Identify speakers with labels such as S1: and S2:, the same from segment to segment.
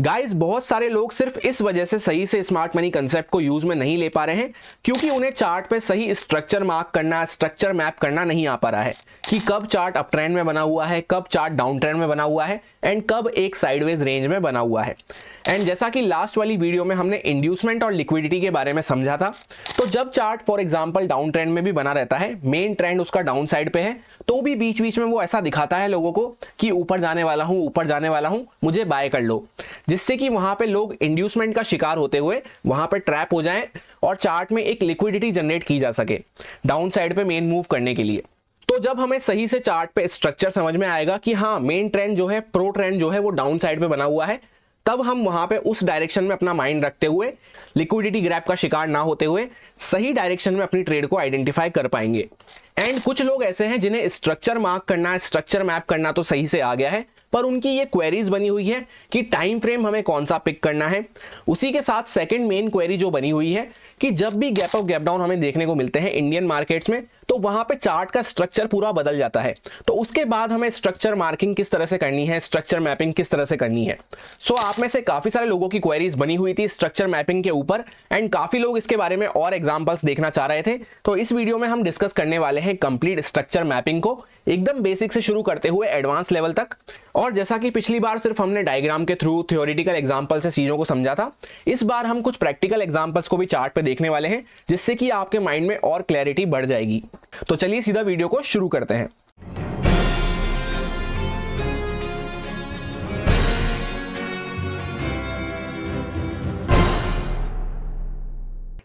S1: guys बहुत सारे लोग सिर्फ इस वजह से सही से स्मार्ट मनी कंसेप्ट को यूज में नहीं ले पा रहे हैं क्योंकि उन्हें चार्ट पे सही स्ट्रक्चर मार्क करना स्ट्रक्चर मैप करना नहीं आ पा रहा है कि कब चार्ट अप ट्रेंड में बना हुआ है कब चार्ट डाउन ट्रेंड में बना हुआ है एंड कब एक साइडवेज रेंज में बना हुआ है एंड जैसा कि लास्ट वाली वीडियो में हमने इंड्यूसमेंट और लिक्विडिटी के बारे में समझा था तो जब chart for example down trend में भी बना रहता है मेन ट्रेंड उसका डाउन साइड पे है तो भी बीच बीच में वो ऐसा दिखाता है लोगों को कि ऊपर जाने वाला हूँ ऊपर जाने वाला हूँ मुझे बाय कर लो जिससे कि वहां पे लोग इंड्यूसमेंट का शिकार होते हुए वहां पर ट्रैप हो जाए और चार्ट में एक लिक्विडिटी जनरेट की जा सके डाउन साइड पे मेन मूव करने के लिए तो जब हमें सही से चार्ट पे स्ट्रक्चर समझ में आएगा कि हाँ मेन ट्रेंड जो है प्रो ट्रेंड जो है वो डाउन साइड पे बना हुआ है तब हम वहां पे उस डायरेक्शन में अपना माइंड रखते हुए लिक्विडिटी ग्रैप का शिकार ना होते हुए सही डायरेक्शन में अपनी ट्रेड को आइडेंटिफाई कर पाएंगे एंड कुछ लोग ऐसे हैं जिन्हें स्ट्रक्चर मार्क करना स्ट्रक्चर मैप करना तो सही से आ गया है पर उनकी ये क्वेरीज बनी हुई है कि टाइम फ्रेम हमें कौन सा पिक करना है उसी के साथ सेकेंड मेन क्वेरी जो बनी हुई है कि जब भी गैप अप गैप डाउन हमें देखने को मिलते हैं इंडियन मार्केट्स में तो वहां पे चार्ट का स्ट्रक्चर पूरा बदल जाता है तो उसके बाद हमें स्ट्रक्चर मार्किंग किस तरह से करनी है स्ट्रक्चर मैपिंग किस तरह से करनी है सो so, आप में से काफी सारे लोगों की क्वेरीज बनी हुई थी स्ट्रक्चर मैपिंग के ऊपर एंड काफी लोग इसके बारे में और एग्जाम्पल्स देखना चाह रहे थे तो इस वीडियो में हम डिस्कस करने वाले हैं कंप्लीट स्ट्रक्चर मैपिंग को एकदम बेसिक से शुरू करते हुए एडवांस लेवल तक और जैसा कि पिछली बार सिर्फ हमने डायग्राम के थ्रू थ्योरिटिकल एग्जाम्पल से चीज़ों को समझा था इस बार हम कुछ प्रैक्टिकल एग्जाम्पल्स को भी चार्ट पे देखने वाले हैं जिससे कि आपके माइंड में और क्लैरिटी बढ़ जाएगी तो चलिए सीधा वीडियो को शुरू करते हैं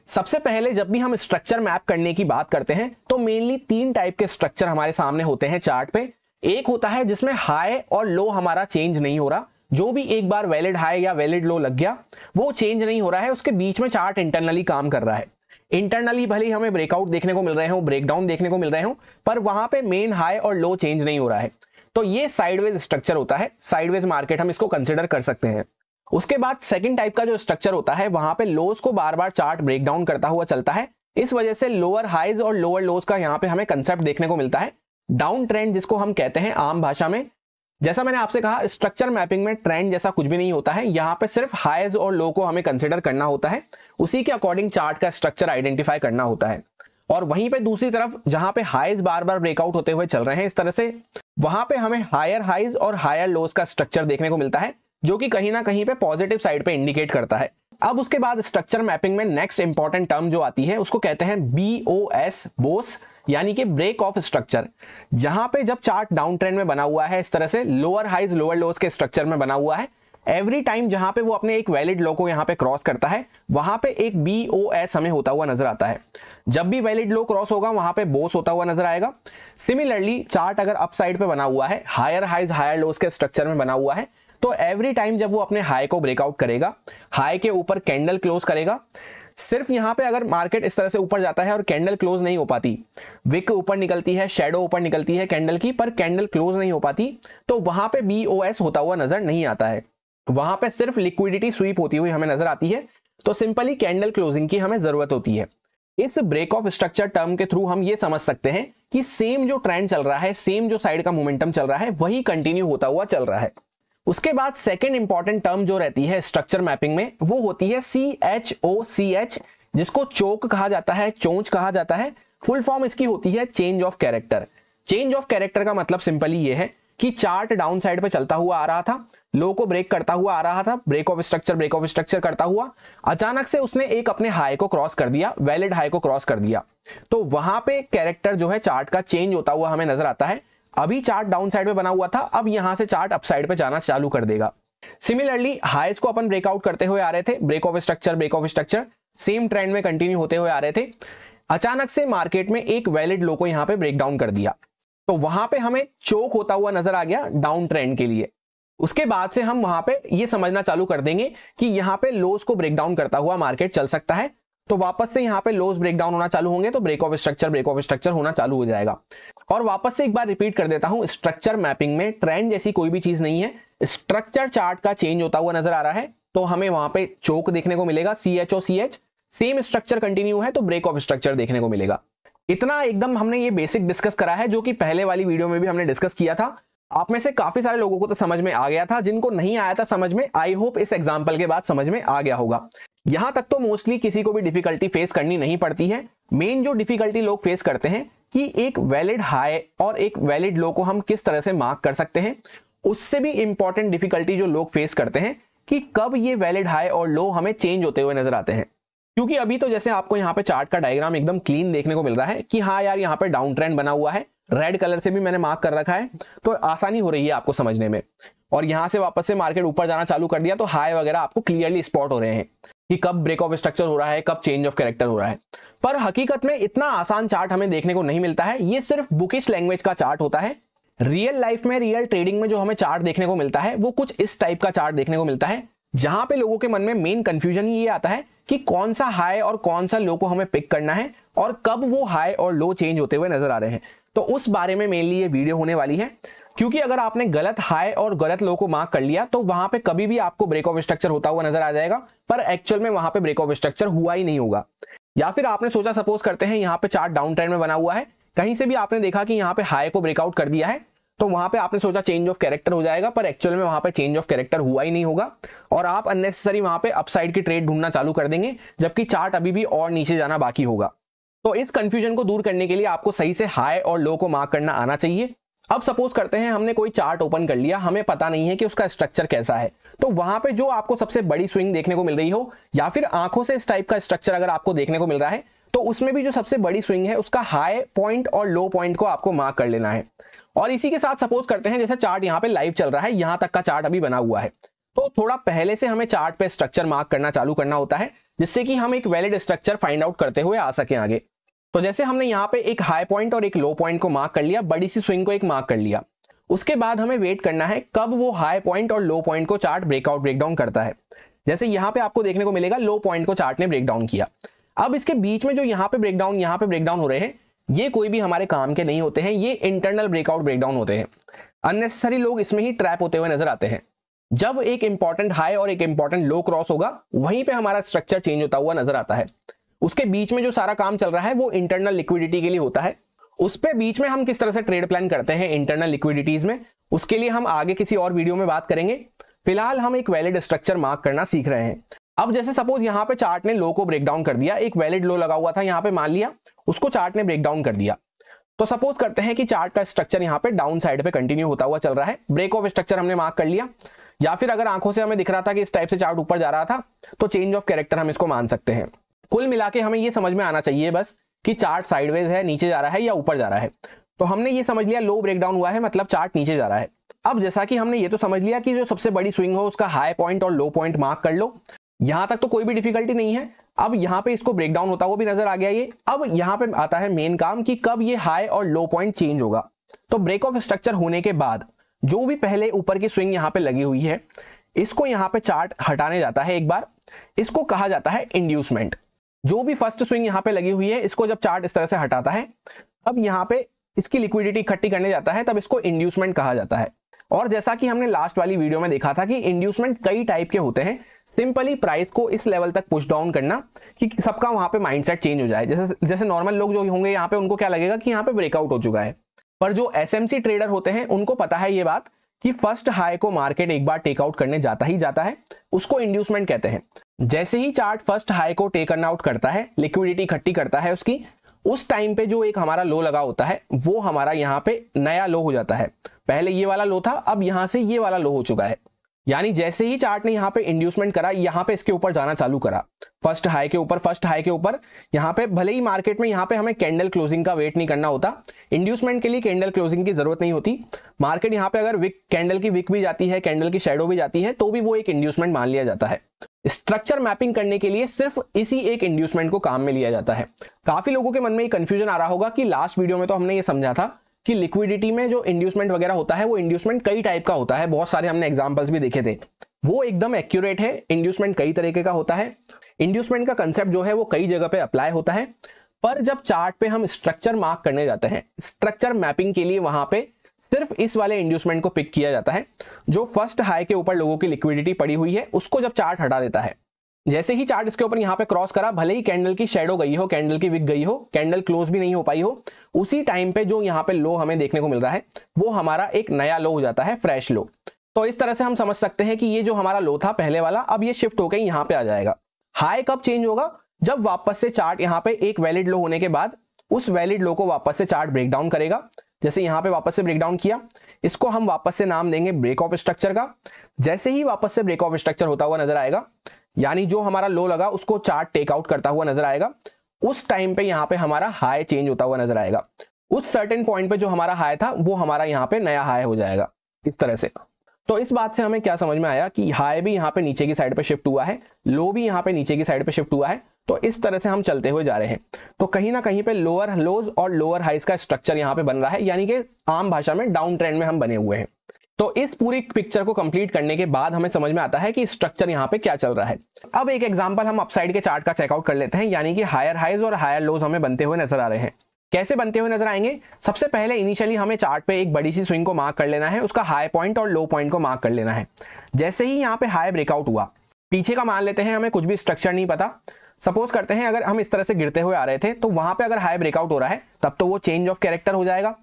S1: सबसे पहले जब भी हम स्ट्रक्चर मैप करने की बात करते हैं तो मेनली तीन टाइप के स्ट्रक्चर हमारे सामने होते हैं चार्ट पे एक होता है जिसमें हाई और लो हमारा चेंज नहीं हो रहा जो भी एक बार वैलिड हाई या वैलिड लो लग गया वो चेंज नहीं हो रहा है उसके बीच में चार्ट इंटरनली काम कर रहा है इंटरनली भले ही हमें ब्रेकआउट देखने को मिल रहे हो ब्रेकडाउन देखने को मिल रहे हो पर वहां पे मेन हाई और लो चेंज नहीं हो रहा है तो ये साइडवेज स्ट्रक्चर होता है साइडवेज मार्केट हम इसको कंसिडर कर सकते हैं उसके बाद सेकंड टाइप का जो स्ट्रक्चर होता है वहां पे लोस को बार बार चार्ट ब्रेक डाउन करता हुआ चलता है इस वजह से लोअर हाइज और लोअर लोज का यहाँ पे हमें कंसेप्ट देखने को मिलता है डाउन ट्रेंड जिसको हम कहते हैं आम भाषा में जैसा मैंने आपसे कहा स्ट्रक्चर मैपिंग में ट्रेंड जैसा कुछ भी नहीं होता है यहाँ पे सिर्फ हाइज और लो को हमें कंसिडर करना होता है उसी के अकॉर्डिंग चार्ट का स्ट्रक्चर आइडेंटिफाई करना होता है और वहीं पे दूसरी तरफ जहां पे हाइज बार बार ब्रेकआउट होते हुए चल रहे हैं इस तरह से वहां पे हमें हायर हाइज और हायर लोज का स्ट्रक्चर देखने को मिलता है जो कि कहीं ना कहीं पे पॉजिटिव साइड पे इंडिकेट करता है अब उसके बाद स्ट्रक्चर मैपिंग में नेक्स्ट इंपॉर्टेंट टर्म जो आती है उसको कहते हैं बी ओ एस बोस यानी कि ब्रेक ऑफ स्ट्रक्चर यहां पे जब चार्ट डाउन ट्रेंड में बना हुआ है इस तरह से लोअर हाइज लोअर लोस के स्ट्रक्चर में बना हुआ है एवरी टाइम जहां पे वो अपने एक वैलिड लो को यहां पे क्रॉस करता है वहां पे एक बी ओ एस हमें होता हुआ नजर आता है जब भी वैलिड लो क्रॉस होगा वहां पे बोस होता हुआ नजर आएगा सिमिलरली चार्ट अगर अप साइड पे बना हुआ है हायर हाइज हायर लोस के स्ट्रक्चर में बना हुआ है तो एवरी टाइम जब वो अपने हाई को ब्रेकआउट करेगा हाई के ऊपर कैंडल क्लोज करेगा सिर्फ यहां पे अगर मार्केट इस तरह से ऊपर जाता है और कैंडल क्लोज नहीं हो पाती विक ऊपर निकलती है शेडो ऊपर निकलती है कैंडल की पर कैंडल क्लोज नहीं हो पाती तो वहां पे बीओएस होता हुआ नजर नहीं आता है वहां पे सिर्फ लिक्विडिटी स्वीप होती हुई हमें नजर आती है तो सिंपली कैंडल क्लोजिंग की हमें जरूरत होती है इस ब्रेक ऑफ स्ट्रक्चर टर्म के थ्रू हम ये समझ सकते हैं कि सेम जो ट्रेंड चल रहा है सेम जो साइड का मोमेंटम चल रहा है वही कंटिन्यू होता हुआ चल रहा है उसके बाद सेकेंड इंपॉर्टेंट टर्म जो रहती है स्ट्रक्चर मैपिंग में वो होती है सी एच ओ सी एच जिसको चोक कहा जाता है चोंच कहा जाता है फुल फॉर्म इसकी होती है change of character change of character का मतलब सिंपली ये है कि चार्ट डाउन साइड पर चलता हुआ आ रहा था लो को ब्रेक करता हुआ आ रहा था break of structure break of structure करता हुआ अचानक से उसने एक अपने हाई को क्रॉस कर दिया वैलिड हाई को क्रॉस कर दिया तो वहां पे कैरेक्टर जो है चार्ट का चेंज होता हुआ हमें नजर आता है अभी चार्ट डाउन साइड में बना हुआ था अब यहां से चार्ट अपसाइड पर जाना चालू कर देगा सिमिलरली हाइस को अपन ब्रेकआउट करते हुए आ रहे थे break of structure break of structure same trend में कंटिन्यू होते हुए आ रहे थे अचानक से मार्केट में एक वैलिड लो को यहां पे ब्रेक डाउन कर दिया तो वहां पे हमें चोक होता हुआ नजर आ गया डाउन ट्रेंड के लिए उसके बाद से हम वहां पे ये समझना चालू कर देंगे कि यहां पे लोस को ब्रेक डाउन करता हुआ मार्केट चल सकता है तो वापस से यहाँ पे लोस ब्रेक डाउन होना चालू होंगे तो break of structure break of structure होना चालू हो जाएगा और वापस से एक बार रिपीट कर देता हूं स्ट्रक्चर मैपिंग में ट्रेंड जैसी कोई भी चीज नहीं है स्ट्रक्चर चार्ट का चेंज होता हुआ नजर आ रहा है तो हमें वहां पे चौक देखने को मिलेगा C H O C H same structure continue है तो ब्रेक ऑफ स्ट्रक्चर देखने को मिलेगा इतना एकदम हमने ये बेसिक डिस्कस करा है जो कि पहले वाली वीडियो में भी हमने डिस्कस किया था आप में से काफी सारे लोगों को तो समझ में आ गया था जिनको नहीं आया था समझ में आई होप इस एग्जाम्पल के बाद समझ में आ गया होगा यहां तक तो मोस्टली किसी को भी डिफिकल्टी फेस करनी नहीं पड़ती है मेन जो डिफिकल्टी लोग फेस करते हैं कि एक वैलिड हाई और एक वैलिड लो को हम किस तरह से मार्क कर सकते हैं उससे भी इंपॉर्टेंट डिफिकल्टी जो लोग फेस करते हैं कि कब ये वैलिड हाई और लो हमें चेंज होते हुए नजर आते हैं क्योंकि अभी तो जैसे आपको यहाँ पे चार्ट का डायग्राम एकदम क्लीन देखने को मिल रहा है कि हाँ यार यहाँ पे डाउन ट्रेंड बना हुआ है रेड कलर से भी मैंने मार्क कर रखा है तो आसानी हो रही है आपको समझने में और यहां से वापस से मार्केट ऊपर जाना चालू कर दिया तो हाई वगैरह आपको क्लियरली स्पॉट हो रहे हैं कि कब ब्रेक ऑफ स्ट्रक्चर हो रहा है कब चेंज ऑफ कैरेक्टर हो रहा है पर हकीकत में इतना आसान चार्ट हमें देखने को नहीं मिलता है ये सिर्फ बुकिश लैंग्वेज का चार्ट होता है रियल लाइफ में रियल ट्रेडिंग में जो हमें चार्ट देखने को मिलता है वो कुछ इस टाइप का चार्ट देखने को मिलता है जहां पे लोगों के मन में मेन कंफ्यूजन ये आता है कि कौन सा हाई और कौन सा लो को हमें पिक करना है और कब वो हाई और लो चेंज होते हुए नजर आ रहे हैं तो उस बारे में मेनली ये वीडियो होने वाली है क्योंकि अगर आपने गलत हाई और गलत लो को मार्क कर लिया तो वहां पे कभी भी आपको ब्रेक ऑफ स्ट्रक्चर होता हुआ नजर आ जाएगा पर एक्चुअल में वहां पे ब्रेक ऑफ स्ट्रक्चर हुआ ही नहीं होगा या फिर आपने सोचा सपोज करते हैं यहाँ पे चार्ट डाउन ट्रेंड में बना हुआ है कहीं से भी आपने देखा कि यहाँ पे हाई को ब्रेकआउट कर दिया है तो वहां पे आपने सोचा चेंज ऑफ कैरेक्टर हो जाएगा पर एक्चुअल में वहां पे चेंज ऑफ कैरेक्टर हुआ ही नहीं होगा और आप अननेसेसरी वहां पे अपसाइड की ट्रेड ढूंढना चालू कर देंगे जबकि चार्ट अभी भी और नीचे जाना बाकी होगा तो इस कंफ्यूजन को दूर करने के लिए आपको सही से हाई और लो को मार्क करना आना चाहिए अब सपोज करते हैं हमने कोई चार्ट ओपन कर लिया हमें पता नहीं है कि उसका स्ट्रक्चर कैसा है तो वहां पे जो आपको सबसे बड़ी स्विंग देखने को मिल रही हो या फिर आंखों से इस टाइप का स्ट्रक्चर अगर आपको देखने को मिल रहा है तो उसमें भी जो सबसे बड़ी स्विंग है उसका हाई पॉइंट और लो पॉइंट को आपको मार्क कर लेना है और इसी के साथ सपोज करते हैं जैसे चार्ट यहाँ पे लाइव चल रहा है यहां तक का चार्ट अभी बना हुआ है तो थोड़ा पहले से हमें चार्ट पे स्ट्रक्चर मार्क करना चालू करना होता है जिससे कि हम एक वैलिड स्ट्रक्चर फाइंड आउट करते हुए आ सके आगे तो जैसे हमने यहाँ पे एक हाई पॉइंट और एक लो पॉइंट को मार्क कर लिया बड़ी सी स्विंग को एक मार्क कर लिया उसके बाद हमें वेट करना है कब वो हाई पॉइंट और लो पॉइंट को चार्ट ब्रेकआउट ब्रेकडाउन करता है जैसे यहाँ पे आपको देखने को मिलेगा लो पॉइंट को चार्ट ने ब्रेकडाउन किया अब इसके बीच में जो यहाँ पे ब्रेकडाउन यहाँ पे ब्रेकडाउन हो रहे हैं ये कोई भी हमारे काम के नहीं होते हैं ये इंटरनल ब्रेकआउट ब्रेकडाउन होते हैं अननेसेसरी लोग इसमें ही ट्रैप होते हुए नजर आते हैं जब एक इंपॉर्टेंट हाई और एक इंपॉर्टेंट लो क्रॉस होगा वहीं पे हमारा स्ट्रक्चर चेंज होता हुआ नजर आता है उसके बीच में जो सारा काम चल रहा है वो इंटरनल लिक्विडिटी के लिए होता है उस पर बीच में हम किस तरह से ट्रेड प्लान करते हैं इंटरनल लिक्विडिटीज में उसके लिए हम आगे किसी और वीडियो में बात करेंगे फिलहाल हम एक वैलिड स्ट्रक्चर मार्क करना सीख रहे हैं अब जैसे सपोज यहाँ पे चार्ट ने लो को ब्रेक डाउन कर दिया एक वैलिड लो लगा हुआ था यहाँ पे मान लिया उसको चार्ट ने ब्रेक डाउन कर दिया तो सपोज करते हैं कि चार्ट का स्ट्रक्चर यहाँ पे डाउन साइड पे कंटिन्यू होता हुआ चल रहा है ब्रेक ऑफ स्ट्रक्चर हमने मार्क कर लिया या फिर अगर आंखों से हमें दिख रहा था कि इस टाइप से चार्ट ऊपर जा रहा था तो चेंज ऑफ कैरेक्टर हम इसको मान सकते हैं कुल मिला के हमें ये समझ में आना चाहिए बस कि चार्ट साइडवेज है नीचे जा रहा है या ऊपर जा रहा है तो हमने ये समझ लिया लो ब्रेकडाउन हुआ है मतलब चार्ट नीचे जा रहा है अब जैसा कि हमने ये तो समझ लिया कि जो सबसे बड़ी स्विंग हो उसका हाई पॉइंट और लो पॉइंट मार्क कर लो यहां तक तो कोई भी डिफिकल्टी नहीं है अब यहां पे इसको ब्रेकडाउन होता हुआ भी नजर आ गया ये अब यहां पे आता है मेन काम कि कब ये हाई और लो पॉइंट चेंज होगा तो ब्रेक ऑफ स्ट्रक्चर होने के बाद जो भी पहले ऊपर की स्विंग यहां पर लगी हुई है इसको यहां पे चार्ट हटाने जाता है एक बार इसको कहा जाता है इंड्यूसमेंट जो भी फर्स्ट स्विंग यहाँ पे लगी हुई है इसको जब चार्ट इस तरह से हटाता है तब यहां पे इसकी लिक्विडिटी इकट्ठी करने जाता है तब इसको इंड्यूसमेंट कहा जाता है और जैसा कि हमने लास्ट वाली वीडियो में देखा था कि इंड्यूसमेंट कई टाइप के होते हैं सिंपली प्राइस को इस लेवल तक पुश डाउन करना कि सबका वहां पे माइंडसेट चेंज हो जाए जैसे जैसे नॉर्मल लोग जो होंगे यहाँ पे उनको क्या लगेगा कि यहाँ पे ब्रेकआउट हो चुका है पर जो एस ट्रेडर होते हैं उनको पता है ये बात कि फर्स्ट हाई को मार्केट एक बार टेकआउट करने जाता ही जाता है उसको इंड्यूसमेंट कहते हैं जैसे ही चार्ट फर्स्ट हाई को टेकन आउट करता है लिक्विडिटी इकट्ठी करता है उसकी उस टाइम पे जो एक हमारा लो लगा होता है वो हमारा यहाँ पे नया लो हो जाता है पहले ये वाला लो था अब यहां से ये वाला लो हो चुका है यानी जैसे ही चार्ट ने यहाँ पे इंड्यूसमेंट करा यहाँ पे इसके ऊपर जाना चालू करा फर्स्ट हाई के ऊपर फर्स्ट हाई के ऊपर यहाँ पे भले ही मार्केट में यहां पे हमें कैंडल क्लोजिंग का वेट नहीं करना होता इंड्यूसमेंट के लिए कैंडल क्लोजिंग की जरूरत नहीं होती मार्केट यहाँ पे अगर विक कैंडल की विक भी जाती है कैंडल की शेडो भी जाती है तो भी वो एक इंड्यूसमेंट मान लिया जाता है स्ट्रक्चर मैपिंग करने के लिए सिर्फ इसी एक इंड्यूसमेंट को काम में लिया जाता है काफी लोगों के मन में ये कंफ्यूजन आ रहा होगा कि लास्ट वीडियो में तो हमने ये समझा था कि लिक्विडिटी में जो इंड्यूसमेंट वगैरह होता है वो इंड्यूसमेंट कई टाइप का होता है बहुत सारे हमने एग्जाम्पल्स भी देखे थे वो एकदम एक्यूरेट है इंड्यूसमेंट कई तरीके का होता है इंड्यूसमेंट का कंसेप्ट जो है वो कई जगह पे अप्लाई होता है पर जब चार्ट पे हम स्ट्रक्चर मार्क करने जाते हैं स्ट्रक्चर मैपिंग के लिए वहां पे सिर्फ इस वाले इंड्यूसमेंट को पिक किया जाता है जो फर्स्ट हाई के ऊपर लोगों की लिक्विडिटी पड़ी हुई है उसको जब चार्ट हटा देता है जैसे ही चार्ट इसके ऊपर यहाँ पे क्रॉस करा भले ही कैंडल की शेडो गई हो कैंडल की विक गई हो कैंडल क्लोज भी नहीं हो पाई हो उसी टाइम पे जो यहाँ पे लो हमें देखने को मिल रहा है वो हमारा एक नया लो हो जाता है फ्रेश लो तो इस तरह से हम समझ सकते हैं कि ये जो हमारा लो था पहले वाला अब ये शिफ्ट होकर यहाँ पे आ जाएगा हाई कब चेंज होगा जब वापस से चार्ट यहाँ पे एक वैलिड लो होने के बाद उस वैलिड लो को वापस से चार्ट ब्रेकडाउन करेगा जैसे यहाँ पे वापस से ब्रेकडाउन किया इसको हम वापस से नाम देंगे ब्रेक ऑफ स्ट्रक्चर का जैसे ही वापस से ब्रेक ऑफ स्ट्रक्चर होता हुआ नजर आएगा यानी जो हमारा लो लगा उसको चार्ट टेकआउट करता हुआ नजर आएगा उस टाइम पे यहाँ पे हमारा हाई चेंज होता हुआ नजर आएगा उस सर्टेन पॉइंट पे जो हमारा हाई था वो हमारा यहाँ पे नया हाई हो जाएगा इस तरह से तो इस बात से हमें क्या समझ में आया कि हाई भी यहाँ पे नीचे की साइड पे शिफ्ट हुआ है लो भी यहाँ पे नीचे की साइड पे शिफ्ट हुआ है तो इस तरह से हम चलते हुए जा रहे हैं तो कहीं ना कहीं पे लोअर लोज और लोअर हाइज का स्ट्रक्चर यहाँ पे बन रहा है यानी कि आम भाषा में डाउन ट्रेंड में हम बने हुए हैं तो इस पूरी पिक्चर को कंप्लीट करने के बाद हमें समझ में आता है कि स्ट्रक्चर यहाँ पे क्या चल रहा है अब एक एग्जाम्पल हम अपसाइड के चार्ट का चेकआउट कर लेते हैं यानी कि हायर हाइज और हायर लोज हमें बनते हुए नजर आ रहे हैं कैसे बनते हुए नजर आएंगे सबसे पहले इनिशियली हमें चार्ट पे एक बड़ी सी स्विंग को मार्क कर लेना है उसका हाई पॉइंट और लो पॉइंट को मार्क कर लेना है जैसे ही यहाँ पे हाई ब्रेकआउट हुआ पीछे का मान लेते हैं हमें कुछ भी स्ट्रक्चर नहीं पता सपोज करते हैं अगर हम इस तरह से गिरते हुए आ रहे थे तो वहां पे अगर हाई ब्रेकआउट हो रहा है तब तो वो चेंज ऑफ कैरेक्टर हो जाएगा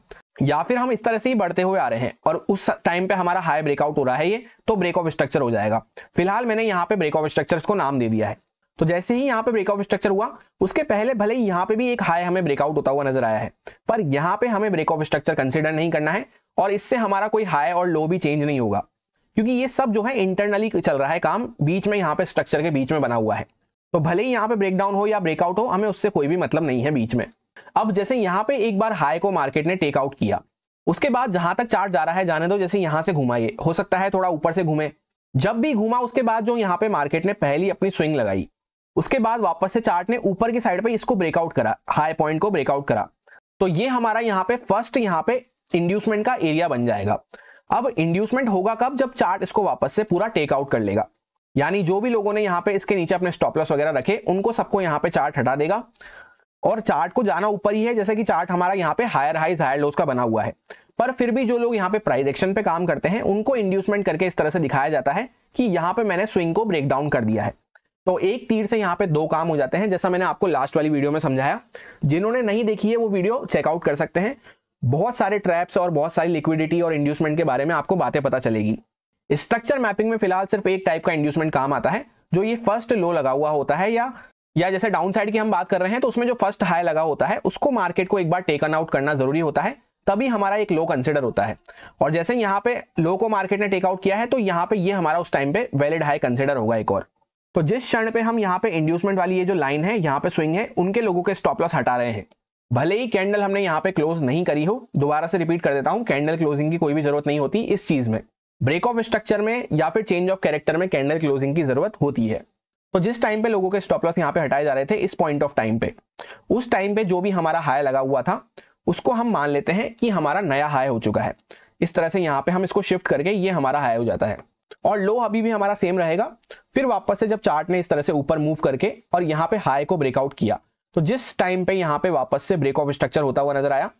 S1: या फिर हम इस तरह से ही बढ़ते हुए आ रहे हैं और उस टाइम पे हमारा हाई ब्रेकआउट हो रहा है ये तो ब्रेक ऑफ स्ट्रक्चर हो जाएगा फिलहाल मैंने यहाँ पे ब्रेक ऑफ स्ट्रक्चर को नाम दे दिया है तो जैसे ही यहाँ पे ब्रेक ऑफ स्ट्रक्चर हुआ उसके पहले भले ही यहाँ पे भी एक हाई हमें ब्रेकआउट होता हुआ नजर आया है पर यहाँ पे हमें ब्रेक ऑफ स्ट्रक्चर कंसिडर नहीं करना है और इससे हमारा कोई हाई और लो भी चेंज नहीं होगा क्योंकि ये सब जो है इंटरनली चल रहा है काम बीच में यहाँ पे स्ट्रक्चर के बीच में बना हुआ है तो भले ही यहाँ पे ब्रेकडाउन हो या ब्रेकआउट हो हमें उससे कोई भी मतलब नहीं है बीच में अब जैसे यहाँ पे एक बार हाई को मार्केट ने टेकआउट किया उसके बाद जहां तक चार्ट जा रहा है जाने दो जैसे यहां से घूमा ये हो सकता है थोड़ा ऊपर से घूमे जब भी घूमा उसके बाद जो यहाँ पे मार्केट ने पहली अपनी स्विंग लगाई उसके बाद वापस से चार्ट ने ऊपर की साइड पे इसको ब्रेकआउट करा हाई पॉइंट को ब्रेकआउट करा तो ये हमारा यहाँ पे फर्स्ट यहाँ पे इंड्यूसमेंट का एरिया बन जाएगा अब इंड्यूसमेंट होगा कब जब चार्ट इसको वापस से पूरा टेकआउट कर लेगा यानी जो भी लोगों ने यहाँ पे इसके नीचे अपने स्टॉप लॉस वगैरह रखे उनको सबको यहाँ पे चार्ट हटा देगा और चार्ट को जाना ऊपर ही है जैसे कि चार्ट हमारा यहाँ पे हायर हाइज हायर लोज का बना हुआ है पर फिर भी जो लोग यहाँ पे प्राइज एक्शन पे काम करते हैं उनको इंड्यूसमेंट करके इस तरह से दिखाया जाता है कि यहाँ पे मैंने स्विंग को ब्रेक डाउन कर दिया है तो एक तीर से यहाँ पे दो काम हो जाते हैं जैसा मैंने आपको लास्ट वाली वीडियो में समझाया जिन्होंने नहीं देखी है वो वीडियो चेकआउट कर सकते हैं बहुत सारे ट्रैप्स और बहुत सारी लिक्विडिटी और इंड्यूसमेंट के बारे में आपको बातें पता चलेगी स्ट्रक्चर मैपिंग में फिलहाल सिर्फ एक टाइप का इंड्यूसमेंट काम आता है जो ये फर्स्ट लो लगा हुआ होता है या या जैसे डाउन साइड की हम बात कर रहे हैं तो उसमें जो फर्स्ट हाई लगा होता है उसको मार्केट को एक बार टेकन आउट करना जरूरी होता है तभी हमारा एक लो कंसिडर होता है और जैसे यहाँ पे लो को मार्केट ने टेकआउट किया है तो यहाँ पे ये यह हमारा उस टाइम पे वैलिड हाई कंसिडर होगा एक और तो जिस क्षण पे हम यहाँ पे इंड्यूसमेंट वाली ये जो लाइन है यहाँ पे स्विंग है उनके लोगों के स्टॉप लॉस हटा रहे हैं भले ही कैंडल हमने यहाँ पे क्लोज नहीं करी हो दोबारा से रिपीट कर देता हूँ कैंडल क्लोजिंग की कोई भी जरूरत नहीं होती इस चीज में ब्रेक ऑफ स्ट्रक्चर में या फिर चेंज ऑफ कैरेक्टर में कैंडल क्लोजिंग की जरूरत होती है तो जिस टाइम पे लोगों के स्टॉप लॉस यहाँ पे हटाए जा रहे थे इस पॉइंट ऑफ टाइम पे उस टाइम पे जो भी हमारा हाई लगा हुआ था उसको हम मान लेते हैं कि हमारा नया हाई हो चुका है इस तरह से यहाँ पे हम इसको शिफ्ट करके ये हमारा हाई हो जाता है और लो अभी भी हमारा सेम रहेगा फिर वापस से जब चार्ट ने इस तरह से ऊपर मूव करके और यहाँ पे हाई को ब्रेकआउट किया तो जिस टाइम पे यहाँ पे वापस से ब्रेक ऑफ स्ट्रक्चर होता हुआ नजर आया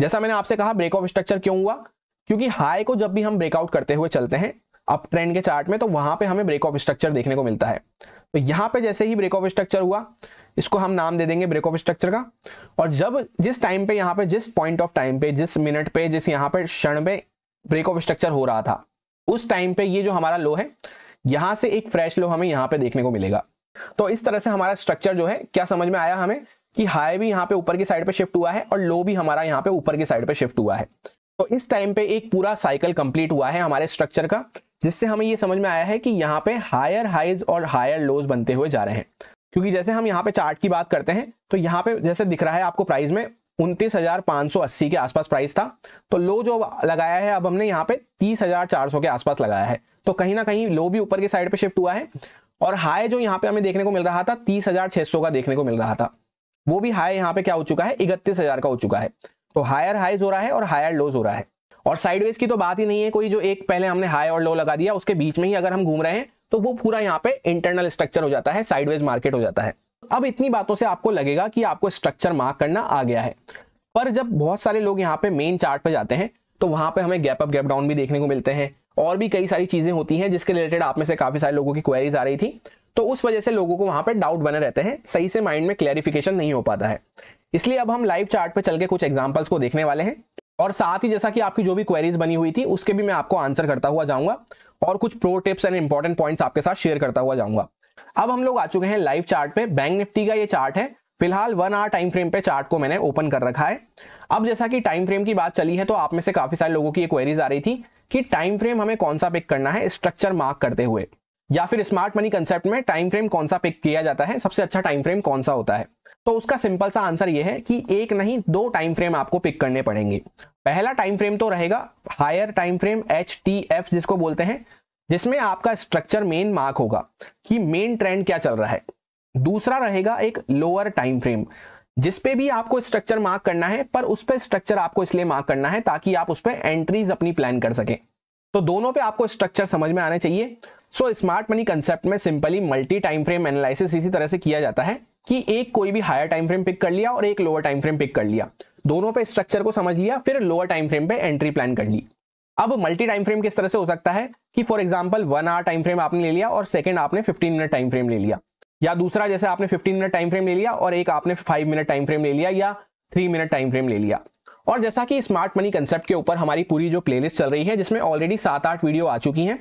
S1: जैसा मैंने आपसे कहा ब्रेक ऑफ स्ट्रक्चर क्यों हुआ क्योंकि हाई को जब भी हम ब्रेकआउट करते हुए चलते हैं अप ट्रेंड के चार्ट में तो वहां पे हमें ब्रेक ऑफ स्ट्रक्चर देखने को मिलता है तो यहाँ पे जैसे ही ब्रेक ऑफ स्ट्रक्चर हुआ इसको हम नाम दे देंगे ब्रेक ऑफ स्ट्रक्चर का और जब जिस टाइम पे यहाँ पे जिस पॉइंट ऑफ टाइम पे जिस मिनट पे जिस यहाँ पे क्षण पे ब्रेक ऑफ स्ट्रक्चर हो रहा था उस टाइम पे ये जो हमारा लो है यहाँ से एक फ्रेश लो हमें यहाँ पे देखने को मिलेगा तो इस तरह से हमारा स्ट्रक्चर जो है क्या समझ में आया हमें कि हाई भी यहाँ पे ऊपर की साइड पे शिफ्ट हुआ है और लो भी हमारा यहाँ पे ऊपर की साइड पे शिफ्ट हुआ है तो इस टाइम पे एक पूरा साइकिल कंप्लीट हुआ है हमारे स्ट्रक्चर का जिससे हमें ये समझ में आया है कि यहाँ पे हायर हाइज और हायर लोज बनते हुए जा रहे हैं क्योंकि जैसे हम यहाँ पे चार्ट की बात करते हैं तो यहाँ पे जैसे दिख रहा है आपको प्राइस में उनतीस के आसपास प्राइस था तो लो जो लगाया है अब हमने यहाँ पे तीस हजार चार सौ के आसपास लगाया है तो कहीं ना कहीं लो भी ऊपर की साइड पे शिफ्ट हुआ है और हाई जो यहाँ पे हमें देखने को मिल रहा था तीस हजार सौ का देखने को मिल रहा था वो भी हाई यहाँ पे क्या हो चुका है इकतीस हजार का हो चुका है तो हायर हाइज हो रहा है और हायर लोज हो रहा है और साइडवेज की तो बात ही नहीं है कोई जो एक पहले हमने हाई और लो लगा दिया उसके बीच में ही अगर हम घूम रहे हैं तो वो पूरा यहाँ पे इंटरनल स्ट्रक्चर हो जाता है साइडवेज मार्केट हो जाता है अब इतनी बातों से आपको लगेगा कि आपको स्ट्रक्चर मार्क करना आ गया है पर जब बहुत सारे लोग यहाँ पे मेन चार्ट पे जाते हैं तो वहां पे हमें गैप अप गैप डाउन भी देखने को मिलते हैं और भी कई सारी चीजें होती हैं जिसके रिलेटेड आप में से काफी सारे लोगों की क्वेरीज आ रही थी तो उस वजह से लोगों को वहां पर डाउट बने रहते हैं सही से माइंड में क्लैरिफिकेशन नहीं हो पाता है इसलिए अब हम लाइव चार्ट पे चल के कुछ एग्जाम्पल्स को देखने वाले हैं और साथ ही जैसा कि आपकी जो भी क्वेरीज बनी हुई थी उसके भी मैं आपको आंसर करता हुआ जाऊंगा और कुछ pro tips and important points आपके साथ शेयर करता हुआ जाऊंगा अब हम लोग आ चुके हैं लाइव चार्ट पे बैंक निफ्टी का ये चार्ट है फिलहाल वन आवर टाइम फ्रेम पे चार्ट को मैंने ओपन कर रखा है अब जैसा कि टाइम फ्रेम की बात चली है तो आप में से काफी सारे लोगों की ये क्वेरीज आ रही थी कि टाइम फ्रेम हमें कौन सा पिक करना है स्ट्रक्चर मार्क करते हुए या फिर स्मार्ट मनी कंसेप्ट में टाइम फ्रेम कौन सा पिक किया जाता है सबसे अच्छा टाइम फ्रेम कौन सा होता है तो उसका सिंपल सा आंसर यह है कि एक नहीं दो टाइम फ्रेम आपको पिक करने पड़ेंगे पहला टाइम फ्रेम तो रहेगा higher time frame H T F जिसको बोलते हैं जिसमें आपका स्ट्रक्चर मेन मार्क होगा कि मेन ट्रेंड क्या चल रहा है दूसरा रहेगा एक लोअर टाइम फ्रेम जिसपे भी आपको स्ट्रक्चर मार्क करना है पर उस पर स्ट्रक्चर आपको इसलिए मार्क करना है ताकि आप उस पर एंट्रीज अपनी प्लान कर सकें तो दोनों पे आपको स्ट्रक्चर समझ में आना चाहिए सो स्मार्ट मनी कंसेप्ट में simply multi time frame analysis इसी तरह से किया जाता है कि एक कोई भी हायर टाइम फ्रेम पिक कर लिया और एक लोअर टाइम फ्रेम पिक कर लिया दोनों पे स्ट्रक्चर को समझ लिया फिर लोअर टाइम फ्रेम पे एंट्री प्लान कर ली अब मल्टी टाइम फ्रेम किस तरह से हो सकता है कि for example one hour time frame आपने ले लिया और सेकंड आपने फिफ्टीन मिनट टाइम फ्रेम ले लिया या दूसरा जैसे आपने फिफ्टीन मिनट टाइम फ्रेम ले लिया और एक आपने फाइव मिनट टाइम फ्रेम ले लिया या थ्री मिनट टाइम फ्रेम ले लिया और जैसा कि स्मार्ट मनी कंसेप्ट के ऊपर हमारी पूरी जो प्लेलिस्ट चल रही है जिसमें ऑलरेडी सात आठ वीडियो आ चुकी हैं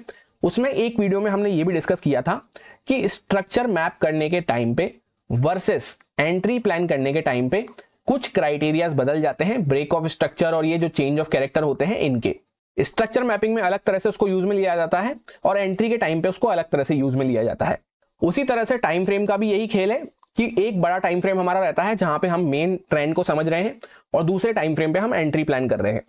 S1: उसमें एक वीडियो में हमने ये भी डिस्कस किया था कि स्ट्रक्चर मैप करने के टाइम पे वर्सेस एंट्री प्लान करने के टाइम पे कुछ क्राइटेरियाज बदल जाते हैं ब्रेक ऑफ स्ट्रक्चर और ये जो चेंज ऑफ कैरेक्टर होते हैं इनके स्ट्रक्चर मैपिंग में अलग तरह से उसको यूज में लिया जाता है और एंट्री के टाइम पे उसको अलग तरह से यूज में लिया जाता है उसी तरह से टाइम फ्रेम का भी यही खेल है कि एक बड़ा टाइम फ्रेम हमारा रहता है जहां पे हम मेन ट्रेंड को समझ रहे हैं और दूसरे टाइम फ्रेम पे हम एंट्री प्लान कर रहे हैं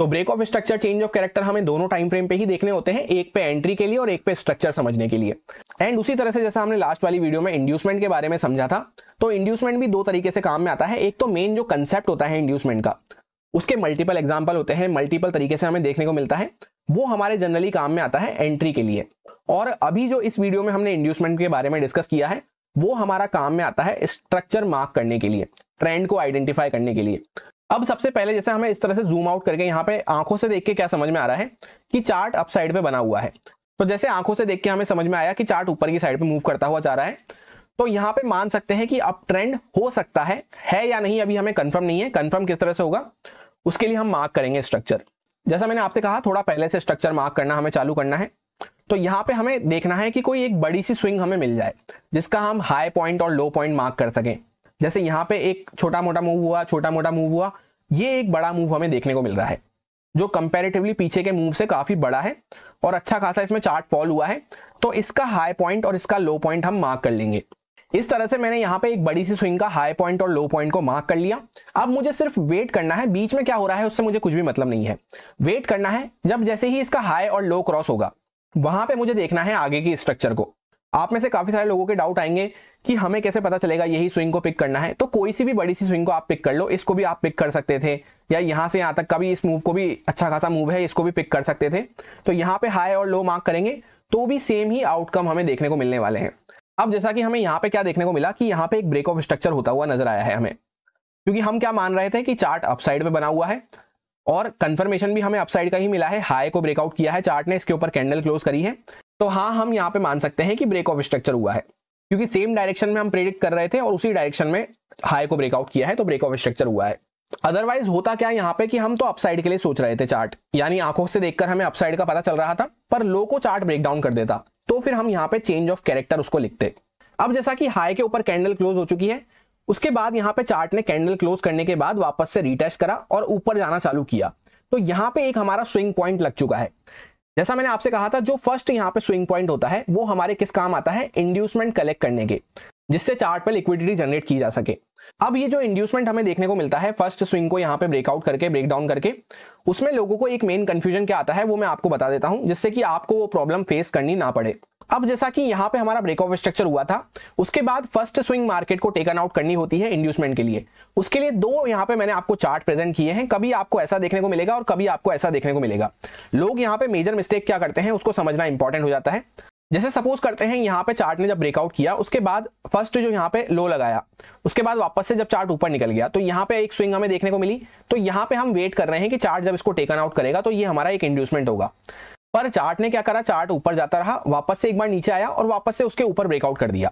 S1: तो break of structure change of character हमें दोनों टाइम फ्रेम पे ही देखने होते हैं एक पे एंट्री के लिए और एक पे स्ट्रक्चर समझने के लिए एंड उसी तरह से जैसा हमने लास्ट वाली वीडियो में इंड्यूसमेंट के बारे में समझा था तो इंड्यूसमेंट भी दो तरीके से काम में आता है एक तो मेन जो कंसेप्ट होता है इंड्यूसमेंट का उसके मल्टीपल एग्जाम्पल होते हैं मल्टीपल तरीके से हमें देखने को मिलता है वो हमारे जनरली काम में आता है एंट्री के लिए और अभी जो इस वीडियो में हमने इंड्यूसमेंट के बारे में डिस्कस किया है वो हमारा काम में आता है स्ट्रक्चर मार्क करने के लिए ट्रेंड को आइडेंटिफाई करने के लिए अब सबसे पहले जैसे हमें इस तरह से जूम आउट करके यहाँ पे आंखों से देख के क्या समझ में आ रहा है कि चार्ट अप साइड पे बना हुआ है तो जैसे आंखों से देख के हमें समझ में आया कि चार्ट ऊपर की साइड पे मूव करता हुआ जा रहा है तो यहाँ पे मान सकते हैं कि अप ट्रेंड हो सकता है है या नहीं अभी हमें कंफर्म नहीं है कंफर्म किस तरह से होगा उसके लिए हम मार्क करेंगे स्ट्रक्चर जैसा मैंने आपसे कहा थोड़ा पहले से स्ट्रक्चर मार्क करना हमें चालू करना है तो यहाँ पे हमें देखना है कि कोई एक बड़ी सी स्विंग हमें मिल जाए जिसका हम हाई पॉइंट और लो पॉइंट मार्क कर सकें जैसे यहाँ पे एक छोटा मोटा मूव हुआ छोटा मोटा मूव हुआ ये एक बड़ा मूव हमें देखने को मिल रहा है जो कंपेरेटिवली पीछे के मूव से काफी बड़ा है और अच्छा खासा इसमें चार्ट फॉल हुआ है तो इसका हाई पॉइंट और इसका लो पॉइंट हम मार्क कर लेंगे इस तरह से मैंने यहाँ पे एक बड़ी सी स्विंग का हाई पॉइंट और लो पॉइंट को मार्क कर लिया अब मुझे सिर्फ वेट करना है बीच में क्या हो रहा है उससे मुझे कुछ भी मतलब नहीं है वेट करना है जब जैसे ही इसका हाई और लो क्रॉस होगा वहां पे मुझे देखना है आगे की स्ट्रक्चर को आप में से काफी सारे लोगों के डाउट आएंगे कि हमें कैसे पता चलेगा यही स्विंग को पिक करना है तो कोई सी भी बड़ी सी स्विंग को आप पिक कर लो इसको भी आप पिक कर सकते थे या यहाँ से यहां तक का भी इस मूव को भी अच्छा खासा मूव है इसको भी पिक कर सकते थे तो यहाँ पे हाई और लो मार्क करेंगे तो भी सेम ही आउटकम हमें देखने को मिलने वाले हैं अब जैसा कि हमें यहाँ पे क्या देखने को मिला कि यहाँ पे एक ब्रेक ऑफ स्ट्रक्चर होता हुआ नजर आया है हमें क्योंकि हम क्या मान रहे थे कि चार्ट अपसाइड में बना हुआ है और कंफर्मेशन भी हमें अपसाइड का ही मिला है हाई को ब्रेकआउट किया है चार्ट ने इसके ऊपर कैंडल क्लोज करी है तो हाँ हम यहाँ पे मान सकते हैं कि ब्रेक ऑफ स्ट्रक्चर हुआ है क्योंकि सेम डायरेक्शन में हम प्रेडिक्ट कर रहे थे और उसी डायरेक्शन में हाई को ब्रेकआउट किया है तो ब्रेक ऑफ स्ट्रक्चर हुआ है अदरवाइज होता क्या यहाँ पे कि हम तो अपसाइड के लिए सोच रहे थे चार्ट यानी आंखों से देखकर हमें अपसाइड का पता चल रहा था पर लो को चार्ट ब्रेक डाउन कर देता तो फिर हम यहाँ पे चेंज ऑफ कैरेक्टर उसको लिखते अब जैसा कि हाई के ऊपर कैंडल क्लोज हो चुकी है उसके बाद यहाँ पे चार्ट ने कैंडल क्लोज करने के बाद वापस से रिटेस्ट करा और ऊपर जाना चालू किया तो यहाँ पे एक हमारा स्विंग पॉइंट लग चुका है जैसा मैंने आपसे कहा था जो फर्स्ट यहाँ पे स्विंग पॉइंट होता है वो हमारे किस काम आता है इंड्यूसमेंट कलेक्ट करने के जिससे चार्ट पर लिक्विडिटी जनरेट की जा सके अब ये जो इंड्यूसमेंट हमें देखने को मिलता है फर्स्ट स्विंग को यहाँ पे ब्रेकआउट करके ब्रेकडाउन करके उसमें लोगों को एक मेन कंफ्यूजन क्या आता है वो मैं आपको बता देता हूं जिससे कि आपको वो प्रॉब्लम फेस करनी ना पड़े अब जैसा कि यहाँ पे हमारा ब्रेक ऑफ स्ट्रक्चर हुआ था उसके बाद फर्स्ट स्विंग मार्केट को टेकन आउट करनी होती है इंड्यूसमेंट के लिए उसके लिए दो यहां पे मैंने आपको चार्ट प्रेजेंट किए हैं कभी आपको ऐसा देखने को मिलेगा और कभी आपको ऐसा देखने को मिलेगा लोग यहाँ पे मेजर मिस्टेक क्या करते हैं उसको समझना इंपॉर्टेंट हो जाता है जैसे सपोज करते हैं यहाँ पे चार्ट ने जब ब्रेकआउट किया उसके बाद फर्स्ट जो यहाँ पे लो लगाया उसके बाद वापस से जब चार्ट ऊपर निकल गया तो यहाँ पे एक स्विंग हमें देखने को मिली तो यहाँ पे हम वेट कर रहे हैं कि चार्ट जब इसको टेकन आउट करेगा तो ये हमारा एक इंड्यूसमेंट होगा पर चार्ट ने क्या करा चार्ट ऊपर जाता रहा वापस से एक बार नीचे आया और वापस से उसके ऊपर ब्रेकआउट कर दिया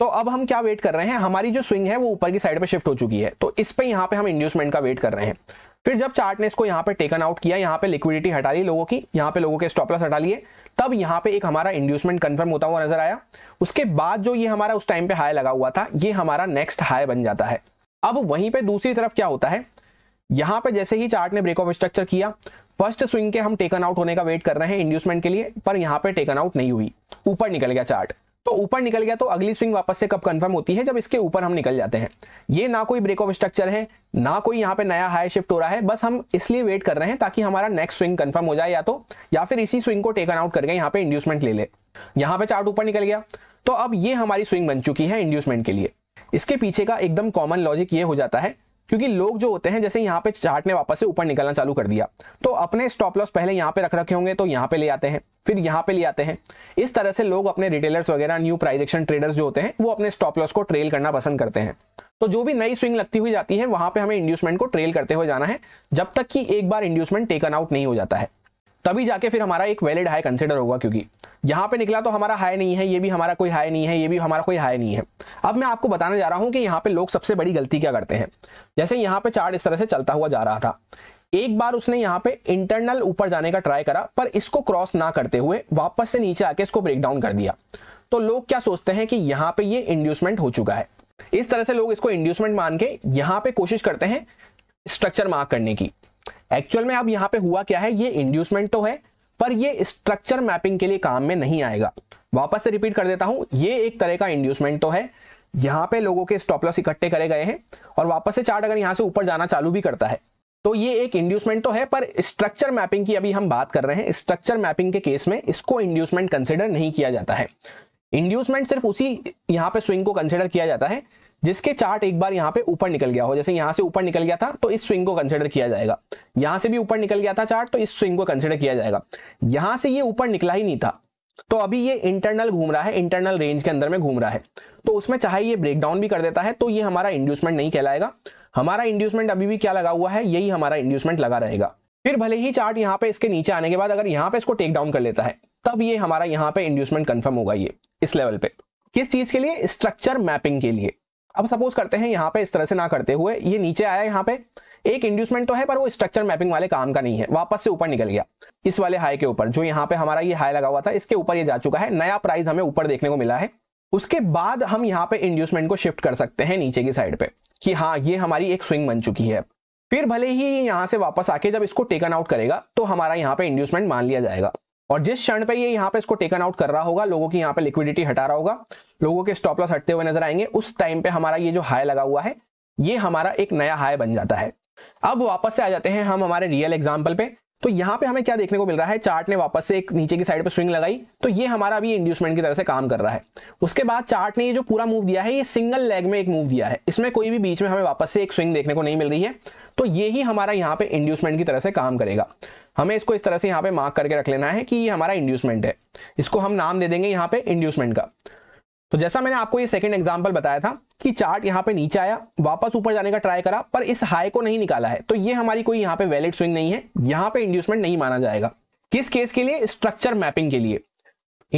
S1: तो अब हम क्या वेट कर रहे हैं हमारी जो स्विंग है वो ऊपर की साइड पे शिफ्ट हो चुकी है तो इस पे यहाँ पे हम इंड्यूसमेंट का वेट कर रहे हैं फिर जब चार्ट ने इसको यहाँ पे टेकन आउट किया यहाँ पे लिक्विडिटी हटा ली लोगों की यहाँ पे लोगों के स्टॉपलस हटा लिए तब यहाँ पे एक हमारा इंड्यूसमेंट कन्फर्म होता हुआ नजर आया उसके बाद जो ये हमारा उस टाइम पे हाई लगा हुआ था ये हमारा नेक्स्ट हाई बन जाता है अब वहीं पर दूसरी तरफ क्या होता है यहां पे जैसे ही चार्ट ने ब्रेक ऑफ स्ट्रक्चर किया फर्स्ट स्विंग के हम टेकन आउट होने का वेट कर रहे हैं इंड्यूसमेंट के लिए पर यहां पे टेकन आउट नहीं हुई ऊपर निकल गया चार्ट तो ऊपर निकल गया तो अगली स्विंग वापस से कब कंफर्म होती है जब इसके ऊपर हम निकल जाते हैं ये ना कोई ब्रेक ऑफ स्ट्रक्चर है ना कोई यहाँ पे नया हाई शिफ्ट हो रहा है बस हम इसलिए वेट कर रहे हैं ताकि हमारा नेक्स्ट स्विंग कंफर्म हो जाए या तो या फिर इसी स्विंग को टेकन आउट करके यहाँ पे इंड्यूसमेंट ले ले यहाँ पे चार्ट ऊपर निकल गया तो अब ये हमारी स्विंग बन चुकी है इंड्यूसमेंट के लिए इसके पीछे का एकदम कॉमन लॉजिक ये हो जाता है क्योंकि लोग जो होते हैं जैसे यहाँ पे चार्ट ने वापस से ऊपर निकलना चालू कर दिया तो अपने स्टॉप लॉस पहले यहाँ पे रख रखे होंगे तो यहाँ पे ले आते हैं फिर यहाँ पे ले आते हैं इस तरह से लोग अपने रिटेलर्स वगैरह न्यू प्राइज एक्शन ट्रेडर्स जो होते हैं वो अपने स्टॉप लॉस को ट्रेल करना पसंद करते हैं तो जो भी नई स्विंग लगती हुई जाती है वहां पे हमें इंड्यूसमेंट को ट्रेल करते हुए जाना है जब तक कि एक बार इंड्यूसमेंट टेकन आउट नहीं हो जाता है तभी जाके फिर हमारा एक वैलिड हाई कंसिडर होगा क्योंकि यहाँ पे निकला तो हमारा हाई नहीं है ये भी हमारा कोई हाई नहीं है ये भी हमारा कोई हाई नहीं है अब मैं आपको बताने जा रहा हूँ कि यहाँ पे लोग सबसे बड़ी गलती क्या करते हैं जैसे यहाँ पे चार्ट इस तरह से चलता हुआ जा रहा था एक बार उसने यहाँ पे इंटरनल ऊपर जाने का ट्राई करा पर इसको क्रॉस ना करते हुए वापस से नीचे आके इसको ब्रेक डाउन कर दिया तो लोग क्या सोचते हैं कि यहाँ पे ये इंड्यूसमेंट हो चुका है इस तरह से लोग इसको इंड्यूसमेंट मान के यहाँ पे कोशिश करते हैं स्ट्रक्चर मार्क करने की एक्चुअल में अब यहां पे हुआ क्या है ये इंड्यूसमेंट तो है पर ये स्ट्रक्चर मैपिंग के लिए काम में नहीं आएगा वापस से रिपीट कर देता हूं ये एक तरह का इंड्यूसमेंट तो है यहां पे लोगों के स्टॉपलॉस इकट्ठे करे गए हैं और वापस से चार्ट अगर यहां से ऊपर जाना चालू भी करता है तो ये एक इंड्यूसमेंट तो है पर स्ट्रक्चर मैपिंग की अभी हम बात कर रहे हैं स्ट्रक्चर मैपिंग के केस में इसको इंड्यूसमेंट कंसिडर नहीं किया जाता है इंड्यूसमेंट सिर्फ उसी यहां पर स्विंग को कंसिडर किया जाता है जिसके चार्ट एक बार यहां पे ऊपर निकल गया हो जैसे यहां से ऊपर निकल गया था तो इस स्विंग को कंसिडर किया जाएगा यहां से भी ऊपर निकल गया था चार्ट तो इस स्विंग को कंसिडर किया जाएगा यहां से ये ऊपर निकला ही नहीं था तो अभी ये इंटरनल घूम रहा है इंटरनल रेंज के अंदर में घूम रहा है तो उसमें चाहे ये ब्रेकडाउन भी कर देता है तो ये हमारा इंड्यूसमेंट नहीं कहलाएगा हमारा इंड्यूसमेंट अभी भी क्या लगा हुआ है यही हमारा इंड्यूसमेंट लगा रहेगा फिर भले ही चार्ट यहाँ पे इसके नीचे आने के बाद अगर यहाँ पे इसको टेक डाउन कर लेता है तब ये हमारा यहाँ पे इंड्यूसमेंट कन्फर्म होगा ये इस लेवल पे किस चीज के लिए स्ट्रक्चर मैपिंग के लिए अब सपोज करते हैं यहाँ पे इस तरह से ना करते हुए ये नीचे आया यहाँ पे एक इंड्यूसमेंट तो है पर वो स्ट्रक्चर मैपिंग वाले काम का नहीं है वापस से ऊपर निकल गया इस वाले हाई के ऊपर जो यहाँ पे हमारा ये हाई लगा हुआ था इसके ऊपर ये जा चुका है नया प्राइस हमें ऊपर देखने को मिला है उसके बाद हम यहाँ पे इंड्यूसमेंट को शिफ्ट कर सकते हैं नीचे की साइड पे कि हाँ ये हमारी एक स्विंग बन चुकी है फिर भले ही यहाँ से वापस आके जब इसको टेकन आउट करेगा तो हमारा यहाँ पे इंड्यूसमेंट मान लिया जाएगा और जिस क्षण पे ये यहाँ पे इसको टेकन आउट कर रहा होगा लोगों की यहाँ पे लिक्विडिटी हटा रहा होगा लोगों के स्टॉप लॉस हटते हुए नजर आएंगे उस टाइम पे हमारा ये जो हाई लगा हुआ है ये हमारा एक नया हाई बन जाता है अब वापस से आ जाते हैं हम हमारे रियल एग्जाम्पल पे तो यहाँ पे हमें क्या देखने को मिल रहा है चार्ट ने वापस से एक नीचे की साइड पर स्विंग लगाई तो ये हमारा अभी इंड्यूसमेंट की तरह से काम कर रहा है उसके बाद चार्ट ने ये जो पूरा मूव दिया है ये सिंगल लेग में एक मूव दिया है इसमें कोई भी बीच में हमें वापस से एक स्विंग देखने को नहीं मिल रही है तो ये ही हमारा यहाँ पे इंड्यूसमेंट की तरह से काम करेगा हमें इसको इस तरह से यहाँ पे मार्क करके रख लेना है कि ये हमारा इंड्यूसमेंट है इसको हम नाम दे देंगे यहाँ पे इंड्यूसमेंट का तो जैसा मैंने आपको ये सेकंड एग्जांपल बताया था कि चार्ट यहाँ पे नीचे आया वापस ऊपर जाने का ट्राई करा पर इस हाई को नहीं निकाला है तो ये हमारी कोई यहाँ पे वैलिड स्विंग नहीं है यहाँ पे इंड्यूसमेंट नहीं माना जाएगा किस केस के लिए स्ट्रक्चर मैपिंग के लिए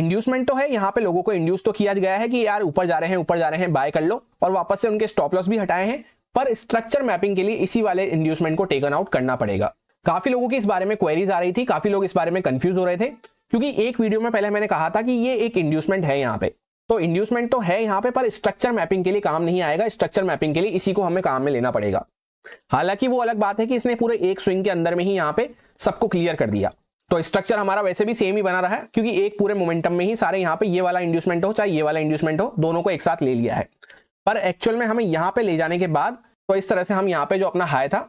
S1: इंड्यूसमेंट तो है यहाँ पे लोगों को इंड्यूस तो किया गया है कि यार ऊपर जा रहे हैं ऊपर जा रहे हैं बाय कर लो और वापस से उनके स्टॉप लॉस भी हटाए हैं पर स्ट्रक्चर मैपिंग के लिए इसी वाले इंड्यूसमेंट को टेकन आउट करना पड़ेगा काफी लोगों की इस बारे में क्वेरीज आ रही थी काफी लोग इस बारे में कंफ्यूज हो रहे थे क्योंकि एक वीडियो में पहले मैंने कहा था कि ये एक इंड्यूसमेंट है यहाँ पे तो इंड्यूसमेंट तो है यहाँ पे पर स्ट्रक्चर मैपिंग के लिए काम नहीं आएगा स्ट्रक्चर मैपिंग के लिए इसी को हमें काम में लेना पड़ेगा हालांकि वो अलग बात है कि इसने पूरे एक स्विंग के अंदर में ही यहाँ पे सबको क्लियर कर दिया तो स्ट्रक्चर हमारा वैसे भी सेम ही बना रहा है क्योंकि एक पूरे मोमेंटम में ही सारे यहाँ पे ये वाला इंड्यूसमेंट हो चाहे ये वाला इंड्यूसमेंट हो दोनों को एक साथ ले लिया है पर एक्चुअल में हमें यहाँ पे ले जाने के बाद तो इस तरह से हम यहाँ पे जो अपना हाई था